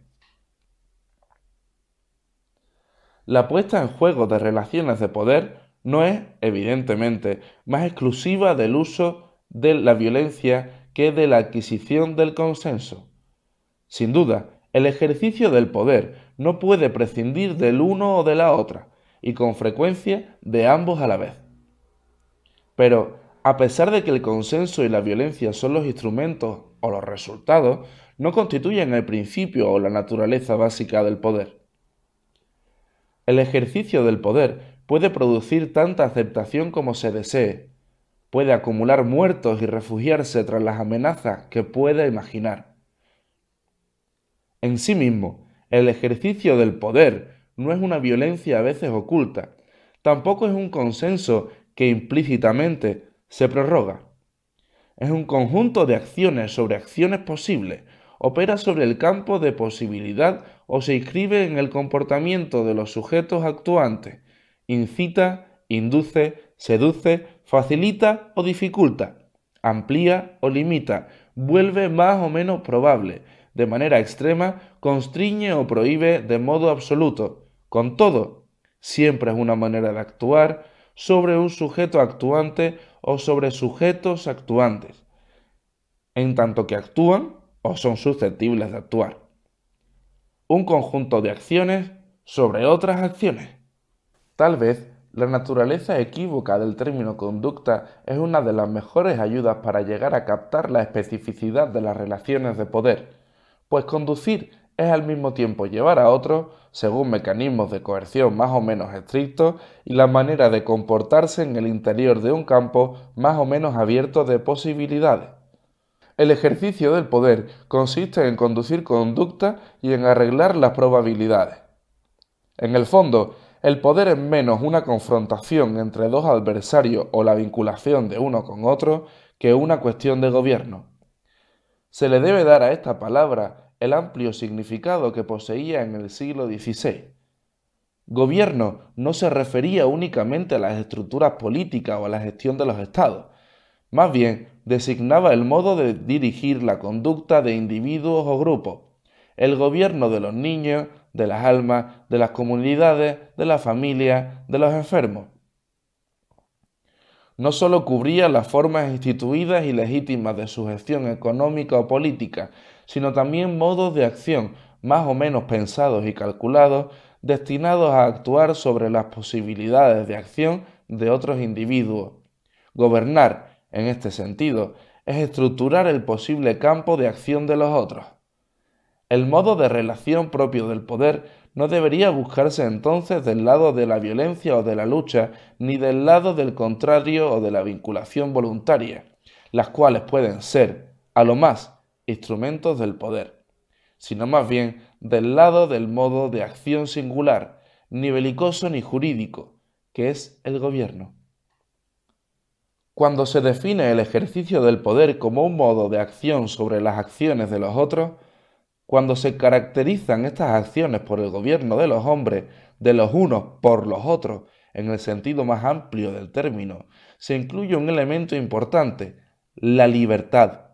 La puesta en juego de relaciones de poder no es, evidentemente, más exclusiva del uso de la violencia que de la adquisición del consenso. Sin duda, el ejercicio del poder no puede prescindir del uno o de la otra, y con frecuencia de ambos a la vez. Pero, a pesar de que el consenso y la violencia son los instrumentos o los resultados, no constituyen el principio o la naturaleza básica del poder. El ejercicio del poder puede producir tanta aceptación como se desee, puede acumular muertos y refugiarse tras las amenazas que pueda imaginar. En sí mismo, el ejercicio del poder no es una violencia a veces oculta, tampoco es un consenso que implícitamente se prorroga. Es un conjunto de acciones sobre acciones posibles, opera sobre el campo de posibilidad o se inscribe en el comportamiento de los sujetos actuantes, incita, induce, seduce, facilita o dificulta, amplía o limita, vuelve más o menos probable, de manera extrema, constriñe o prohíbe de modo absoluto. Con todo, siempre es una manera de actuar sobre un sujeto actuante o sobre sujetos actuantes, en tanto que actúan o son susceptibles de actuar. Un conjunto de acciones sobre otras acciones. Tal vez la naturaleza equívoca del término conducta es una de las mejores ayudas para llegar a captar la especificidad de las relaciones de poder, pues conducir es al mismo tiempo llevar a otro, según mecanismos de coerción más o menos estrictos, y la manera de comportarse en el interior de un campo más o menos abierto de posibilidades. El ejercicio del poder consiste en conducir conducta y en arreglar las probabilidades. En el fondo, el poder es menos una confrontación entre dos adversarios o la vinculación de uno con otro que una cuestión de gobierno. Se le debe dar a esta palabra el amplio significado que poseía en el siglo XVI. Gobierno no se refería únicamente a las estructuras políticas o a la gestión de los estados, más bien designaba el modo de dirigir la conducta de individuos o grupos. El gobierno de los niños, de las almas, de las comunidades, de las familias, de los enfermos. No solo cubría las formas instituidas y legítimas de su gestión económica o política, sino también modos de acción más o menos pensados y calculados destinados a actuar sobre las posibilidades de acción de otros individuos. Gobernar, en este sentido, es estructurar el posible campo de acción de los otros. El modo de relación propio del poder no debería buscarse entonces del lado de la violencia o de la lucha, ni del lado del contrario o de la vinculación voluntaria, las cuales pueden ser, a lo más, instrumentos del poder, sino más bien del lado del modo de acción singular, ni belicoso ni jurídico, que es el gobierno. Cuando se define el ejercicio del poder como un modo de acción sobre las acciones de los otros, cuando se caracterizan estas acciones por el gobierno de los hombres, de los unos por los otros, en el sentido más amplio del término, se incluye un elemento importante, la libertad.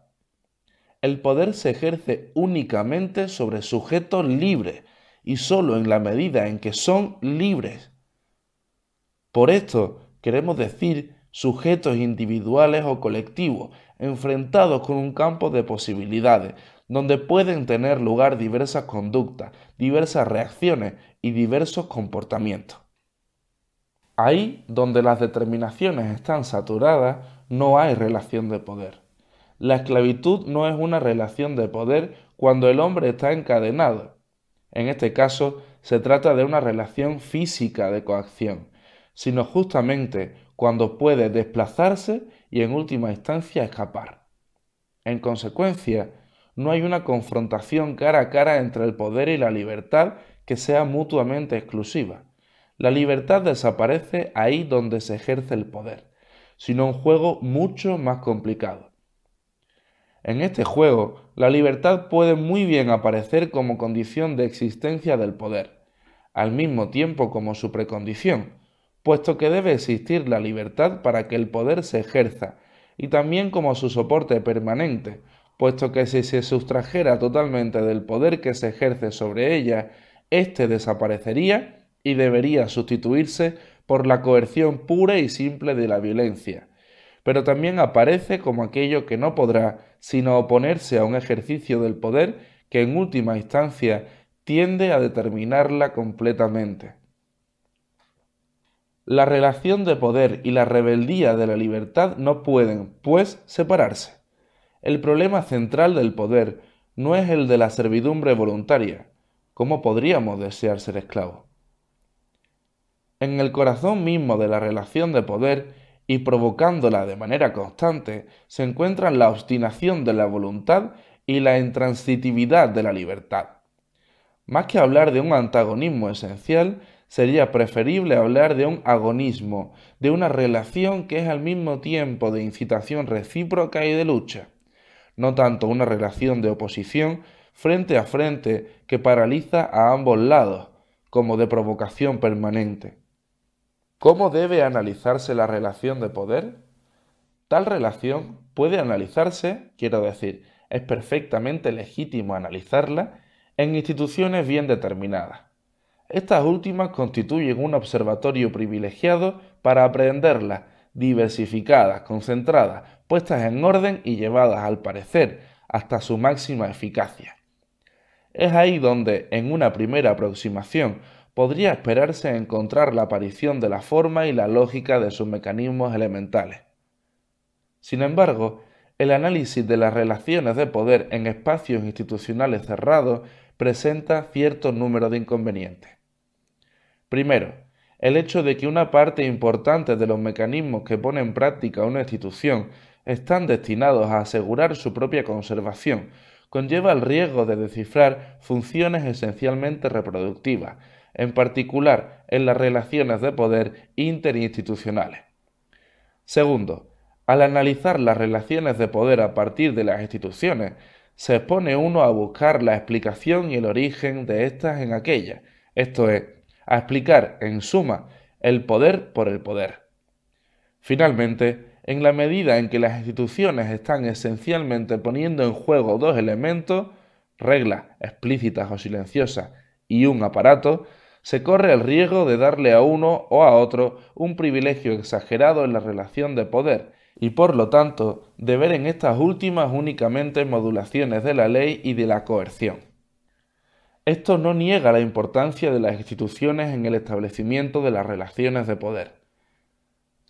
El poder se ejerce únicamente sobre sujetos libres y solo en la medida en que son libres. Por esto queremos decir sujetos individuales o colectivos, enfrentados con un campo de posibilidades, donde pueden tener lugar diversas conductas, diversas reacciones y diversos comportamientos. Ahí donde las determinaciones están saturadas, no hay relación de poder. La esclavitud no es una relación de poder cuando el hombre está encadenado. En este caso, se trata de una relación física de coacción, sino justamente cuando puede desplazarse y en última instancia escapar. En consecuencia, no hay una confrontación cara a cara entre el poder y la libertad que sea mutuamente exclusiva. La libertad desaparece ahí donde se ejerce el poder, sino un juego mucho más complicado. En este juego, la libertad puede muy bien aparecer como condición de existencia del poder, al mismo tiempo como su precondición, puesto que debe existir la libertad para que el poder se ejerza, y también como su soporte permanente, puesto que si se sustrajera totalmente del poder que se ejerce sobre ella, éste desaparecería y debería sustituirse por la coerción pura y simple de la violencia. Pero también aparece como aquello que no podrá sino oponerse a un ejercicio del poder que en última instancia tiende a determinarla completamente. La relación de poder y la rebeldía de la libertad no pueden, pues, separarse. El problema central del poder no es el de la servidumbre voluntaria. ¿Cómo podríamos desear ser esclavos? En el corazón mismo de la relación de poder y provocándola de manera constante se encuentran la obstinación de la voluntad y la intransitividad de la libertad. Más que hablar de un antagonismo esencial, sería preferible hablar de un agonismo, de una relación que es al mismo tiempo de incitación recíproca y de lucha no tanto una relación de oposición frente a frente que paraliza a ambos lados, como de provocación permanente. ¿Cómo debe analizarse la relación de poder? Tal relación puede analizarse, quiero decir, es perfectamente legítimo analizarla, en instituciones bien determinadas. Estas últimas constituyen un observatorio privilegiado para aprenderlas, diversificadas, concentradas, puestas en orden y llevadas, al parecer, hasta su máxima eficacia. Es ahí donde, en una primera aproximación, podría esperarse encontrar la aparición de la forma y la lógica de sus mecanismos elementales. Sin embargo, el análisis de las relaciones de poder en espacios institucionales cerrados presenta cierto número de inconvenientes. Primero, el hecho de que una parte importante de los mecanismos que pone en práctica una institución están destinados a asegurar su propia conservación, conlleva el riesgo de descifrar funciones esencialmente reproductivas, en particular en las relaciones de poder interinstitucionales. Segundo, al analizar las relaciones de poder a partir de las instituciones, se expone uno a buscar la explicación y el origen de estas en aquellas, esto es, a explicar, en suma, el poder por el poder. Finalmente, en la medida en que las instituciones están esencialmente poniendo en juego dos elementos, reglas explícitas o silenciosas y un aparato, se corre el riesgo de darle a uno o a otro un privilegio exagerado en la relación de poder y por lo tanto de ver en estas últimas únicamente modulaciones de la ley y de la coerción. Esto no niega la importancia de las instituciones en el establecimiento de las relaciones de poder.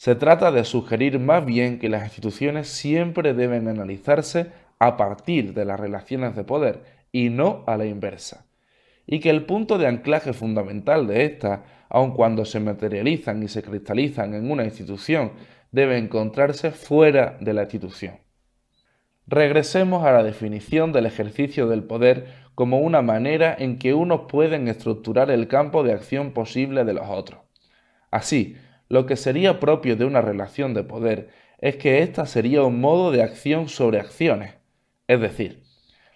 Se trata de sugerir más bien que las instituciones siempre deben analizarse a partir de las relaciones de poder y no a la inversa, y que el punto de anclaje fundamental de ésta, aun cuando se materializan y se cristalizan en una institución, debe encontrarse fuera de la institución. Regresemos a la definición del ejercicio del poder como una manera en que unos pueden estructurar el campo de acción posible de los otros. Así, lo que sería propio de una relación de poder es que ésta sería un modo de acción sobre acciones. Es decir,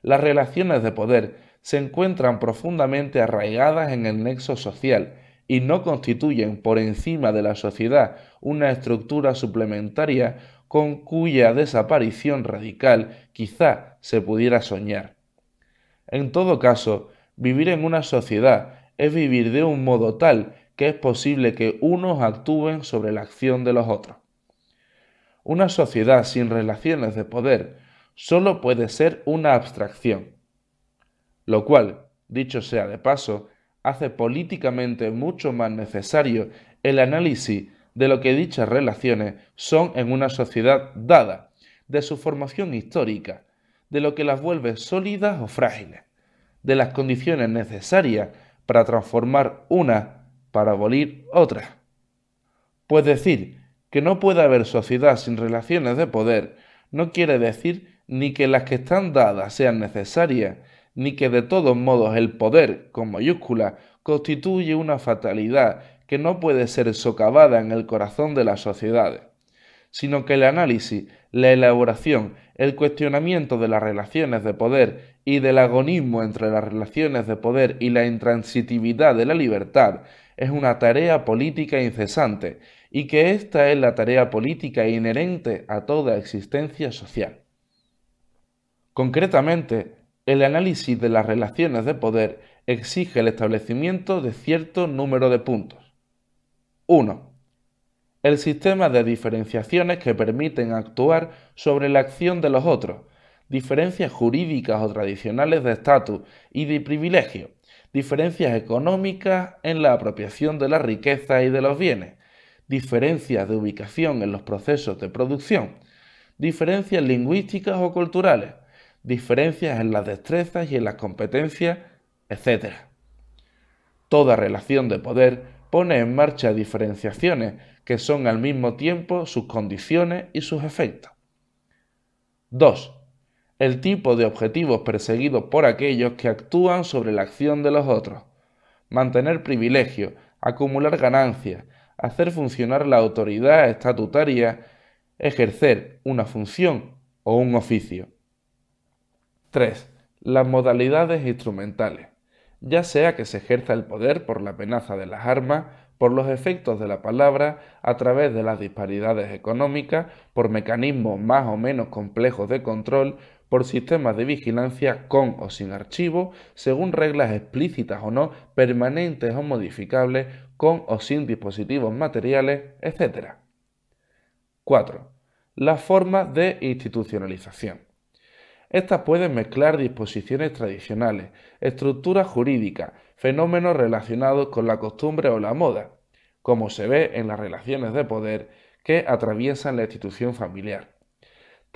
las relaciones de poder se encuentran profundamente arraigadas en el nexo social y no constituyen por encima de la sociedad una estructura suplementaria con cuya desaparición radical quizá se pudiera soñar. En todo caso, vivir en una sociedad es vivir de un modo tal que es posible que unos actúen sobre la acción de los otros. Una sociedad sin relaciones de poder solo puede ser una abstracción, lo cual, dicho sea de paso, hace políticamente mucho más necesario el análisis de lo que dichas relaciones son en una sociedad dada, de su formación histórica, de lo que las vuelve sólidas o frágiles, de las condiciones necesarias para transformar una para abolir otra. Pues decir que no puede haber sociedad sin relaciones de poder no quiere decir ni que las que están dadas sean necesarias, ni que de todos modos el poder, con mayúscula, constituye una fatalidad que no puede ser socavada en el corazón de las sociedades, sino que el análisis, la elaboración, el cuestionamiento de las relaciones de poder y del agonismo entre las relaciones de poder y la intransitividad de la libertad es una tarea política incesante y que esta es la tarea política inherente a toda existencia social. Concretamente, el análisis de las relaciones de poder exige el establecimiento de cierto número de puntos. 1. El sistema de diferenciaciones que permiten actuar sobre la acción de los otros, diferencias jurídicas o tradicionales de estatus y de privilegio, diferencias económicas en la apropiación de la riqueza y de los bienes, diferencias de ubicación en los procesos de producción, diferencias lingüísticas o culturales, diferencias en las destrezas y en las competencias, etc. Toda relación de poder pone en marcha diferenciaciones que son al mismo tiempo sus condiciones y sus efectos. 2 el tipo de objetivos perseguidos por aquellos que actúan sobre la acción de los otros, mantener privilegios, acumular ganancias, hacer funcionar la autoridad estatutaria, ejercer una función o un oficio. 3. Las modalidades instrumentales, ya sea que se ejerza el poder por la amenaza de las armas, por los efectos de la palabra, a través de las disparidades económicas, por mecanismos más o menos complejos de control, por sistemas de vigilancia con o sin archivo, según reglas explícitas o no, permanentes o modificables, con o sin dispositivos materiales, etc. 4. Las formas de institucionalización. Estas pueden mezclar disposiciones tradicionales, estructuras jurídicas, fenómenos relacionados con la costumbre o la moda, como se ve en las relaciones de poder que atraviesan la institución familiar.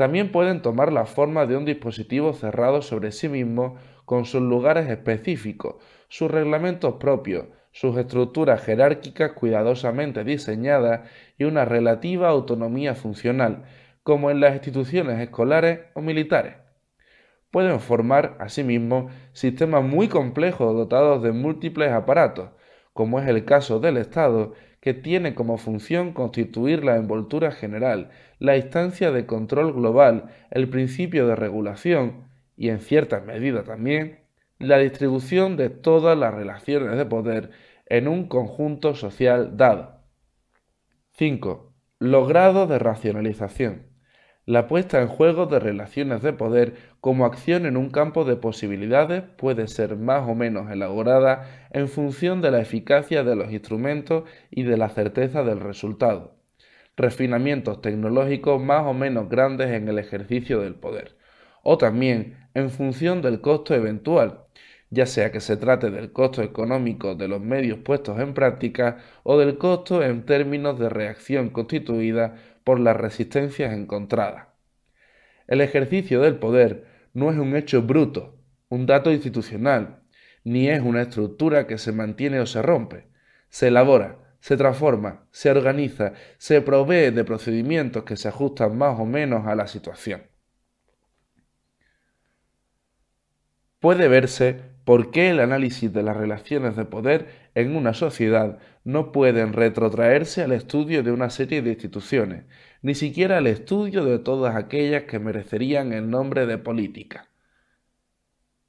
También pueden tomar la forma de un dispositivo cerrado sobre sí mismo con sus lugares específicos, sus reglamentos propios, sus estructuras jerárquicas cuidadosamente diseñadas y una relativa autonomía funcional, como en las instituciones escolares o militares. Pueden formar, asimismo, sistemas muy complejos dotados de múltiples aparatos, como es el caso del Estado, que tiene como función constituir la envoltura general, la instancia de control global, el principio de regulación y, en cierta medida también, la distribución de todas las relaciones de poder en un conjunto social dado. 5. Los grados de racionalización. La puesta en juego de relaciones de poder como acción en un campo de posibilidades puede ser más o menos elaborada en función de la eficacia de los instrumentos y de la certeza del resultado. Refinamientos tecnológicos más o menos grandes en el ejercicio del poder, o también en función del costo eventual, ya sea que se trate del costo económico de los medios puestos en práctica o del costo en términos de reacción constituida por las resistencias encontradas. El ejercicio del poder no es un hecho bruto, un dato institucional, ni es una estructura que se mantiene o se rompe. Se elabora, se transforma, se organiza, se provee de procedimientos que se ajustan más o menos a la situación. Puede verse por qué el análisis de las relaciones de poder en una sociedad no pueden retrotraerse al estudio de una serie de instituciones, ni siquiera al estudio de todas aquellas que merecerían el nombre de política.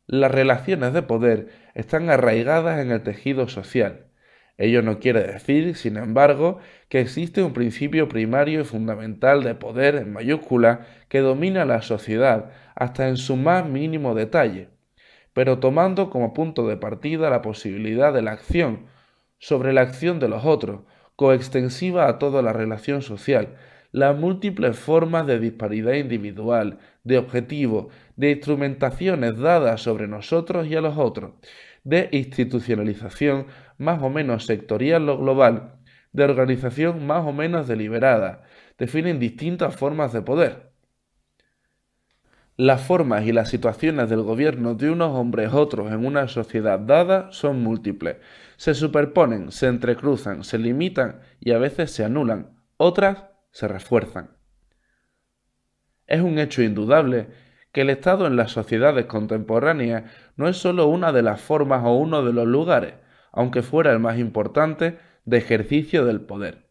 Las relaciones de poder están arraigadas en el tejido social. Ello no quiere decir, sin embargo, que existe un principio primario y fundamental de poder en mayúscula que domina la sociedad hasta en su más mínimo detalle, pero tomando como punto de partida la posibilidad de la acción, sobre la acción de los otros, coextensiva a toda la relación social, las múltiples formas de disparidad individual, de objetivo, de instrumentaciones dadas sobre nosotros y a los otros, de institucionalización más o menos sectorial o global, de organización más o menos deliberada, definen distintas formas de poder. Las formas y las situaciones del gobierno de unos hombres otros en una sociedad dada son múltiples, se superponen, se entrecruzan, se limitan y a veces se anulan, otras se refuerzan. Es un hecho indudable que el Estado en las sociedades contemporáneas no es sólo una de las formas o uno de los lugares, aunque fuera el más importante, de ejercicio del poder,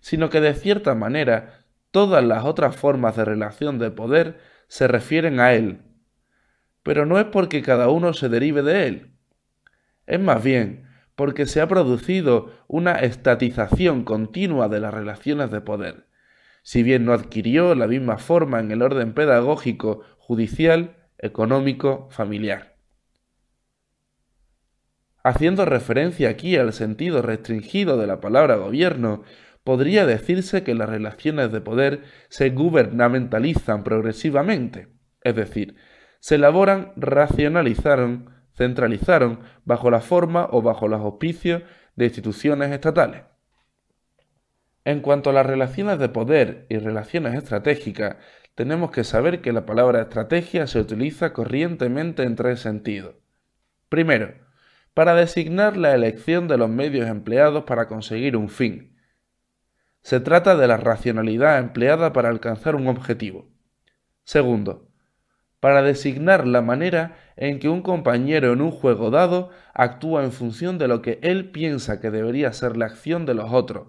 sino que de cierta manera todas las otras formas de relación de poder se refieren a él. Pero no es porque cada uno se derive de él. Es más bien porque se ha producido una estatización continua de las relaciones de poder. Si bien no adquirió la misma forma en el orden pedagógico, judicial, económico, familiar. Haciendo referencia aquí al sentido restringido de la palabra gobierno, podría decirse que las relaciones de poder se gubernamentalizan progresivamente, es decir, se elaboran, racionalizaron, centralizaron bajo la forma o bajo los auspicios de instituciones estatales. En cuanto a las relaciones de poder y relaciones estratégicas, tenemos que saber que la palabra estrategia se utiliza corrientemente en tres sentidos. Primero, para designar la elección de los medios empleados para conseguir un fin. Se trata de la racionalidad empleada para alcanzar un objetivo. Segundo, para designar la manera en que un compañero en un juego dado actúa en función de lo que él piensa que debería ser la acción de los otros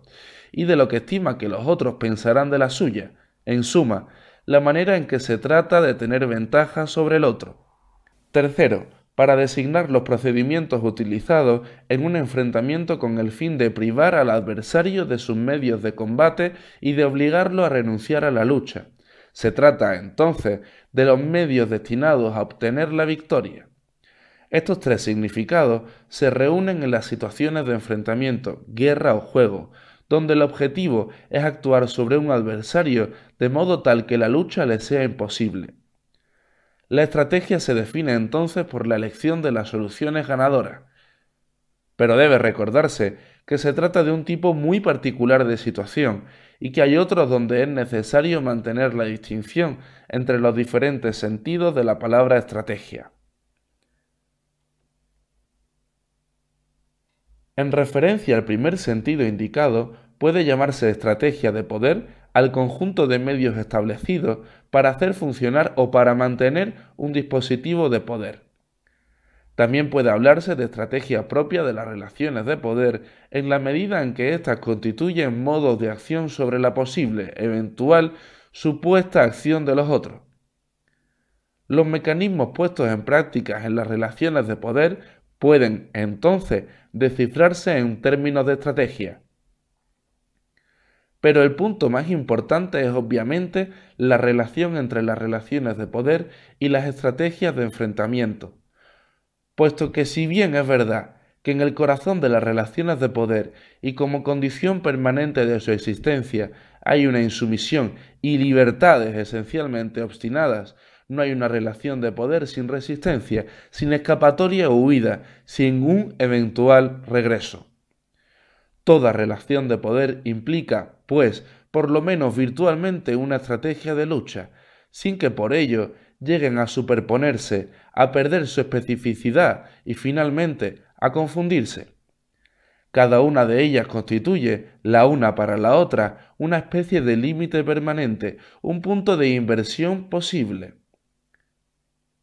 y de lo que estima que los otros pensarán de la suya, en suma, la manera en que se trata de tener ventaja sobre el otro. Tercero, para designar los procedimientos utilizados en un enfrentamiento con el fin de privar al adversario de sus medios de combate y de obligarlo a renunciar a la lucha. Se trata entonces de los medios destinados a obtener la victoria. Estos tres significados se reúnen en las situaciones de enfrentamiento, guerra o juego, donde el objetivo es actuar sobre un adversario de modo tal que la lucha le sea imposible. La estrategia se define entonces por la elección de las soluciones ganadoras. Pero debe recordarse que se trata de un tipo muy particular de situación y que hay otros donde es necesario mantener la distinción entre los diferentes sentidos de la palabra estrategia. En referencia al primer sentido indicado, puede llamarse estrategia de poder al conjunto de medios establecidos para hacer funcionar o para mantener un dispositivo de poder. También puede hablarse de estrategia propia de las relaciones de poder en la medida en que éstas constituyen modos de acción sobre la posible, eventual, supuesta acción de los otros. Los mecanismos puestos en práctica en las relaciones de poder pueden, entonces, descifrarse en términos de estrategia. Pero el punto más importante es obviamente la relación entre las relaciones de poder y las estrategias de enfrentamiento puesto que si bien es verdad que en el corazón de las relaciones de poder y como condición permanente de su existencia hay una insumisión y libertades esencialmente obstinadas, no hay una relación de poder sin resistencia, sin escapatoria o huida, sin un eventual regreso. Toda relación de poder implica, pues, por lo menos virtualmente una estrategia de lucha, sin que por ello lleguen a superponerse, a perder su especificidad y finalmente a confundirse. Cada una de ellas constituye, la una para la otra, una especie de límite permanente, un punto de inversión posible.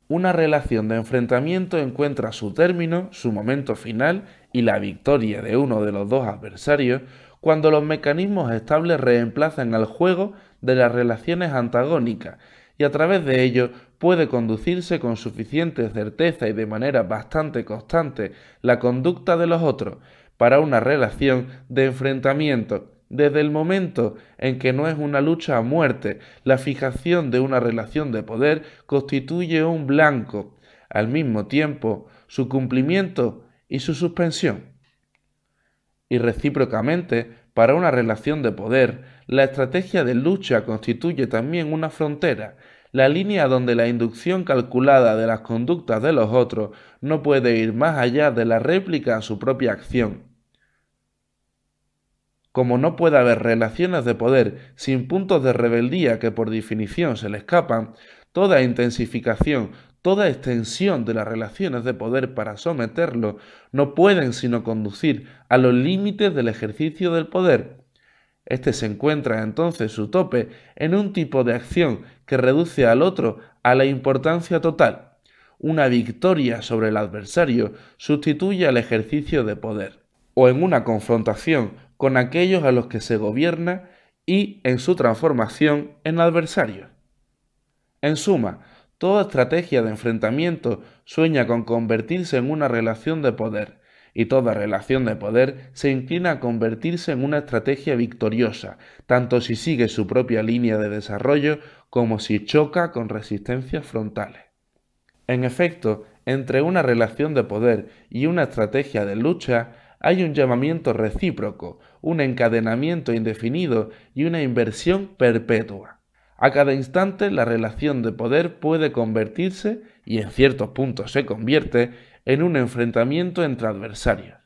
Una relación de enfrentamiento encuentra su término, su momento final y la victoria de uno de los dos adversarios cuando los mecanismos estables reemplazan al juego de las relaciones antagónicas y a través de ello puede conducirse con suficiente certeza y de manera bastante constante la conducta de los otros para una relación de enfrentamiento. Desde el momento en que no es una lucha a muerte, la fijación de una relación de poder constituye un blanco, al mismo tiempo su cumplimiento y su suspensión. Y recíprocamente, para una relación de poder, la estrategia de lucha constituye también una frontera la línea donde la inducción calculada de las conductas de los otros no puede ir más allá de la réplica a su propia acción. Como no puede haber relaciones de poder sin puntos de rebeldía que por definición se le escapan, toda intensificación, toda extensión de las relaciones de poder para someterlo no pueden sino conducir a los límites del ejercicio del poder. Este se encuentra entonces su tope en un tipo de acción que reduce al otro a la importancia total. Una victoria sobre el adversario sustituye al ejercicio de poder, o en una confrontación con aquellos a los que se gobierna y en su transformación en adversario. En suma, toda estrategia de enfrentamiento sueña con convertirse en una relación de poder, y toda relación de poder se inclina a convertirse en una estrategia victoriosa, tanto si sigue su propia línea de desarrollo como si choca con resistencias frontales. En efecto, entre una relación de poder y una estrategia de lucha hay un llamamiento recíproco, un encadenamiento indefinido y una inversión perpetua. A cada instante la relación de poder puede convertirse, y en ciertos puntos se convierte, en un enfrentamiento entre adversarios.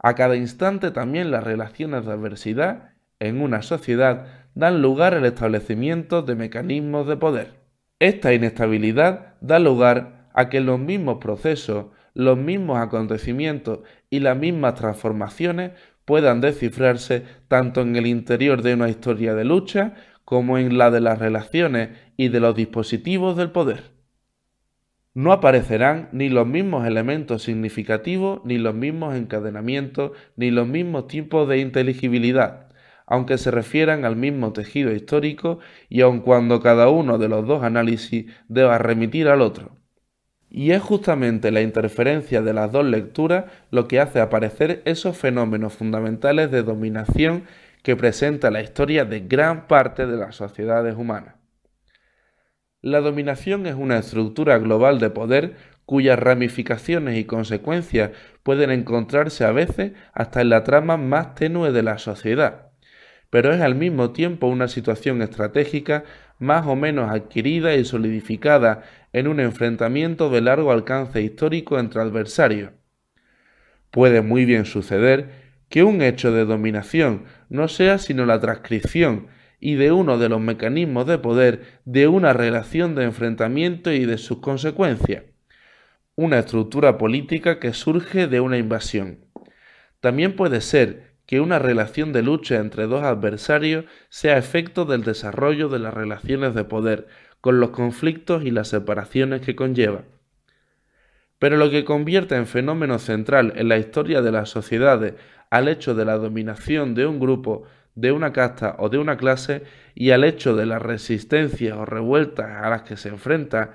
A cada instante también las relaciones de adversidad en una sociedad dan lugar al establecimiento de mecanismos de poder. Esta inestabilidad da lugar a que los mismos procesos, los mismos acontecimientos y las mismas transformaciones puedan descifrarse tanto en el interior de una historia de lucha como en la de las relaciones y de los dispositivos del poder no aparecerán ni los mismos elementos significativos, ni los mismos encadenamientos, ni los mismos tipos de inteligibilidad, aunque se refieran al mismo tejido histórico y aun cuando cada uno de los dos análisis deba remitir al otro. Y es justamente la interferencia de las dos lecturas lo que hace aparecer esos fenómenos fundamentales de dominación que presenta la historia de gran parte de las sociedades humanas. La dominación es una estructura global de poder cuyas ramificaciones y consecuencias pueden encontrarse a veces hasta en la trama más tenue de la sociedad, pero es al mismo tiempo una situación estratégica más o menos adquirida y solidificada en un enfrentamiento de largo alcance histórico entre adversarios. Puede muy bien suceder que un hecho de dominación no sea sino la transcripción y de uno de los mecanismos de poder de una relación de enfrentamiento y de sus consecuencias, una estructura política que surge de una invasión. También puede ser que una relación de lucha entre dos adversarios sea efecto del desarrollo de las relaciones de poder, con los conflictos y las separaciones que conlleva. Pero lo que convierte en fenómeno central en la historia de las sociedades al hecho de la dominación de un grupo de una casta o de una clase y al hecho de las resistencias o revueltas a las que se enfrenta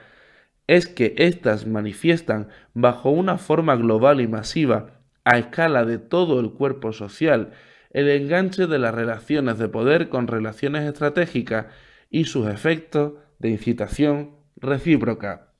es que éstas manifiestan bajo una forma global y masiva a escala de todo el cuerpo social el enganche de las relaciones de poder con relaciones estratégicas y sus efectos de incitación recíproca.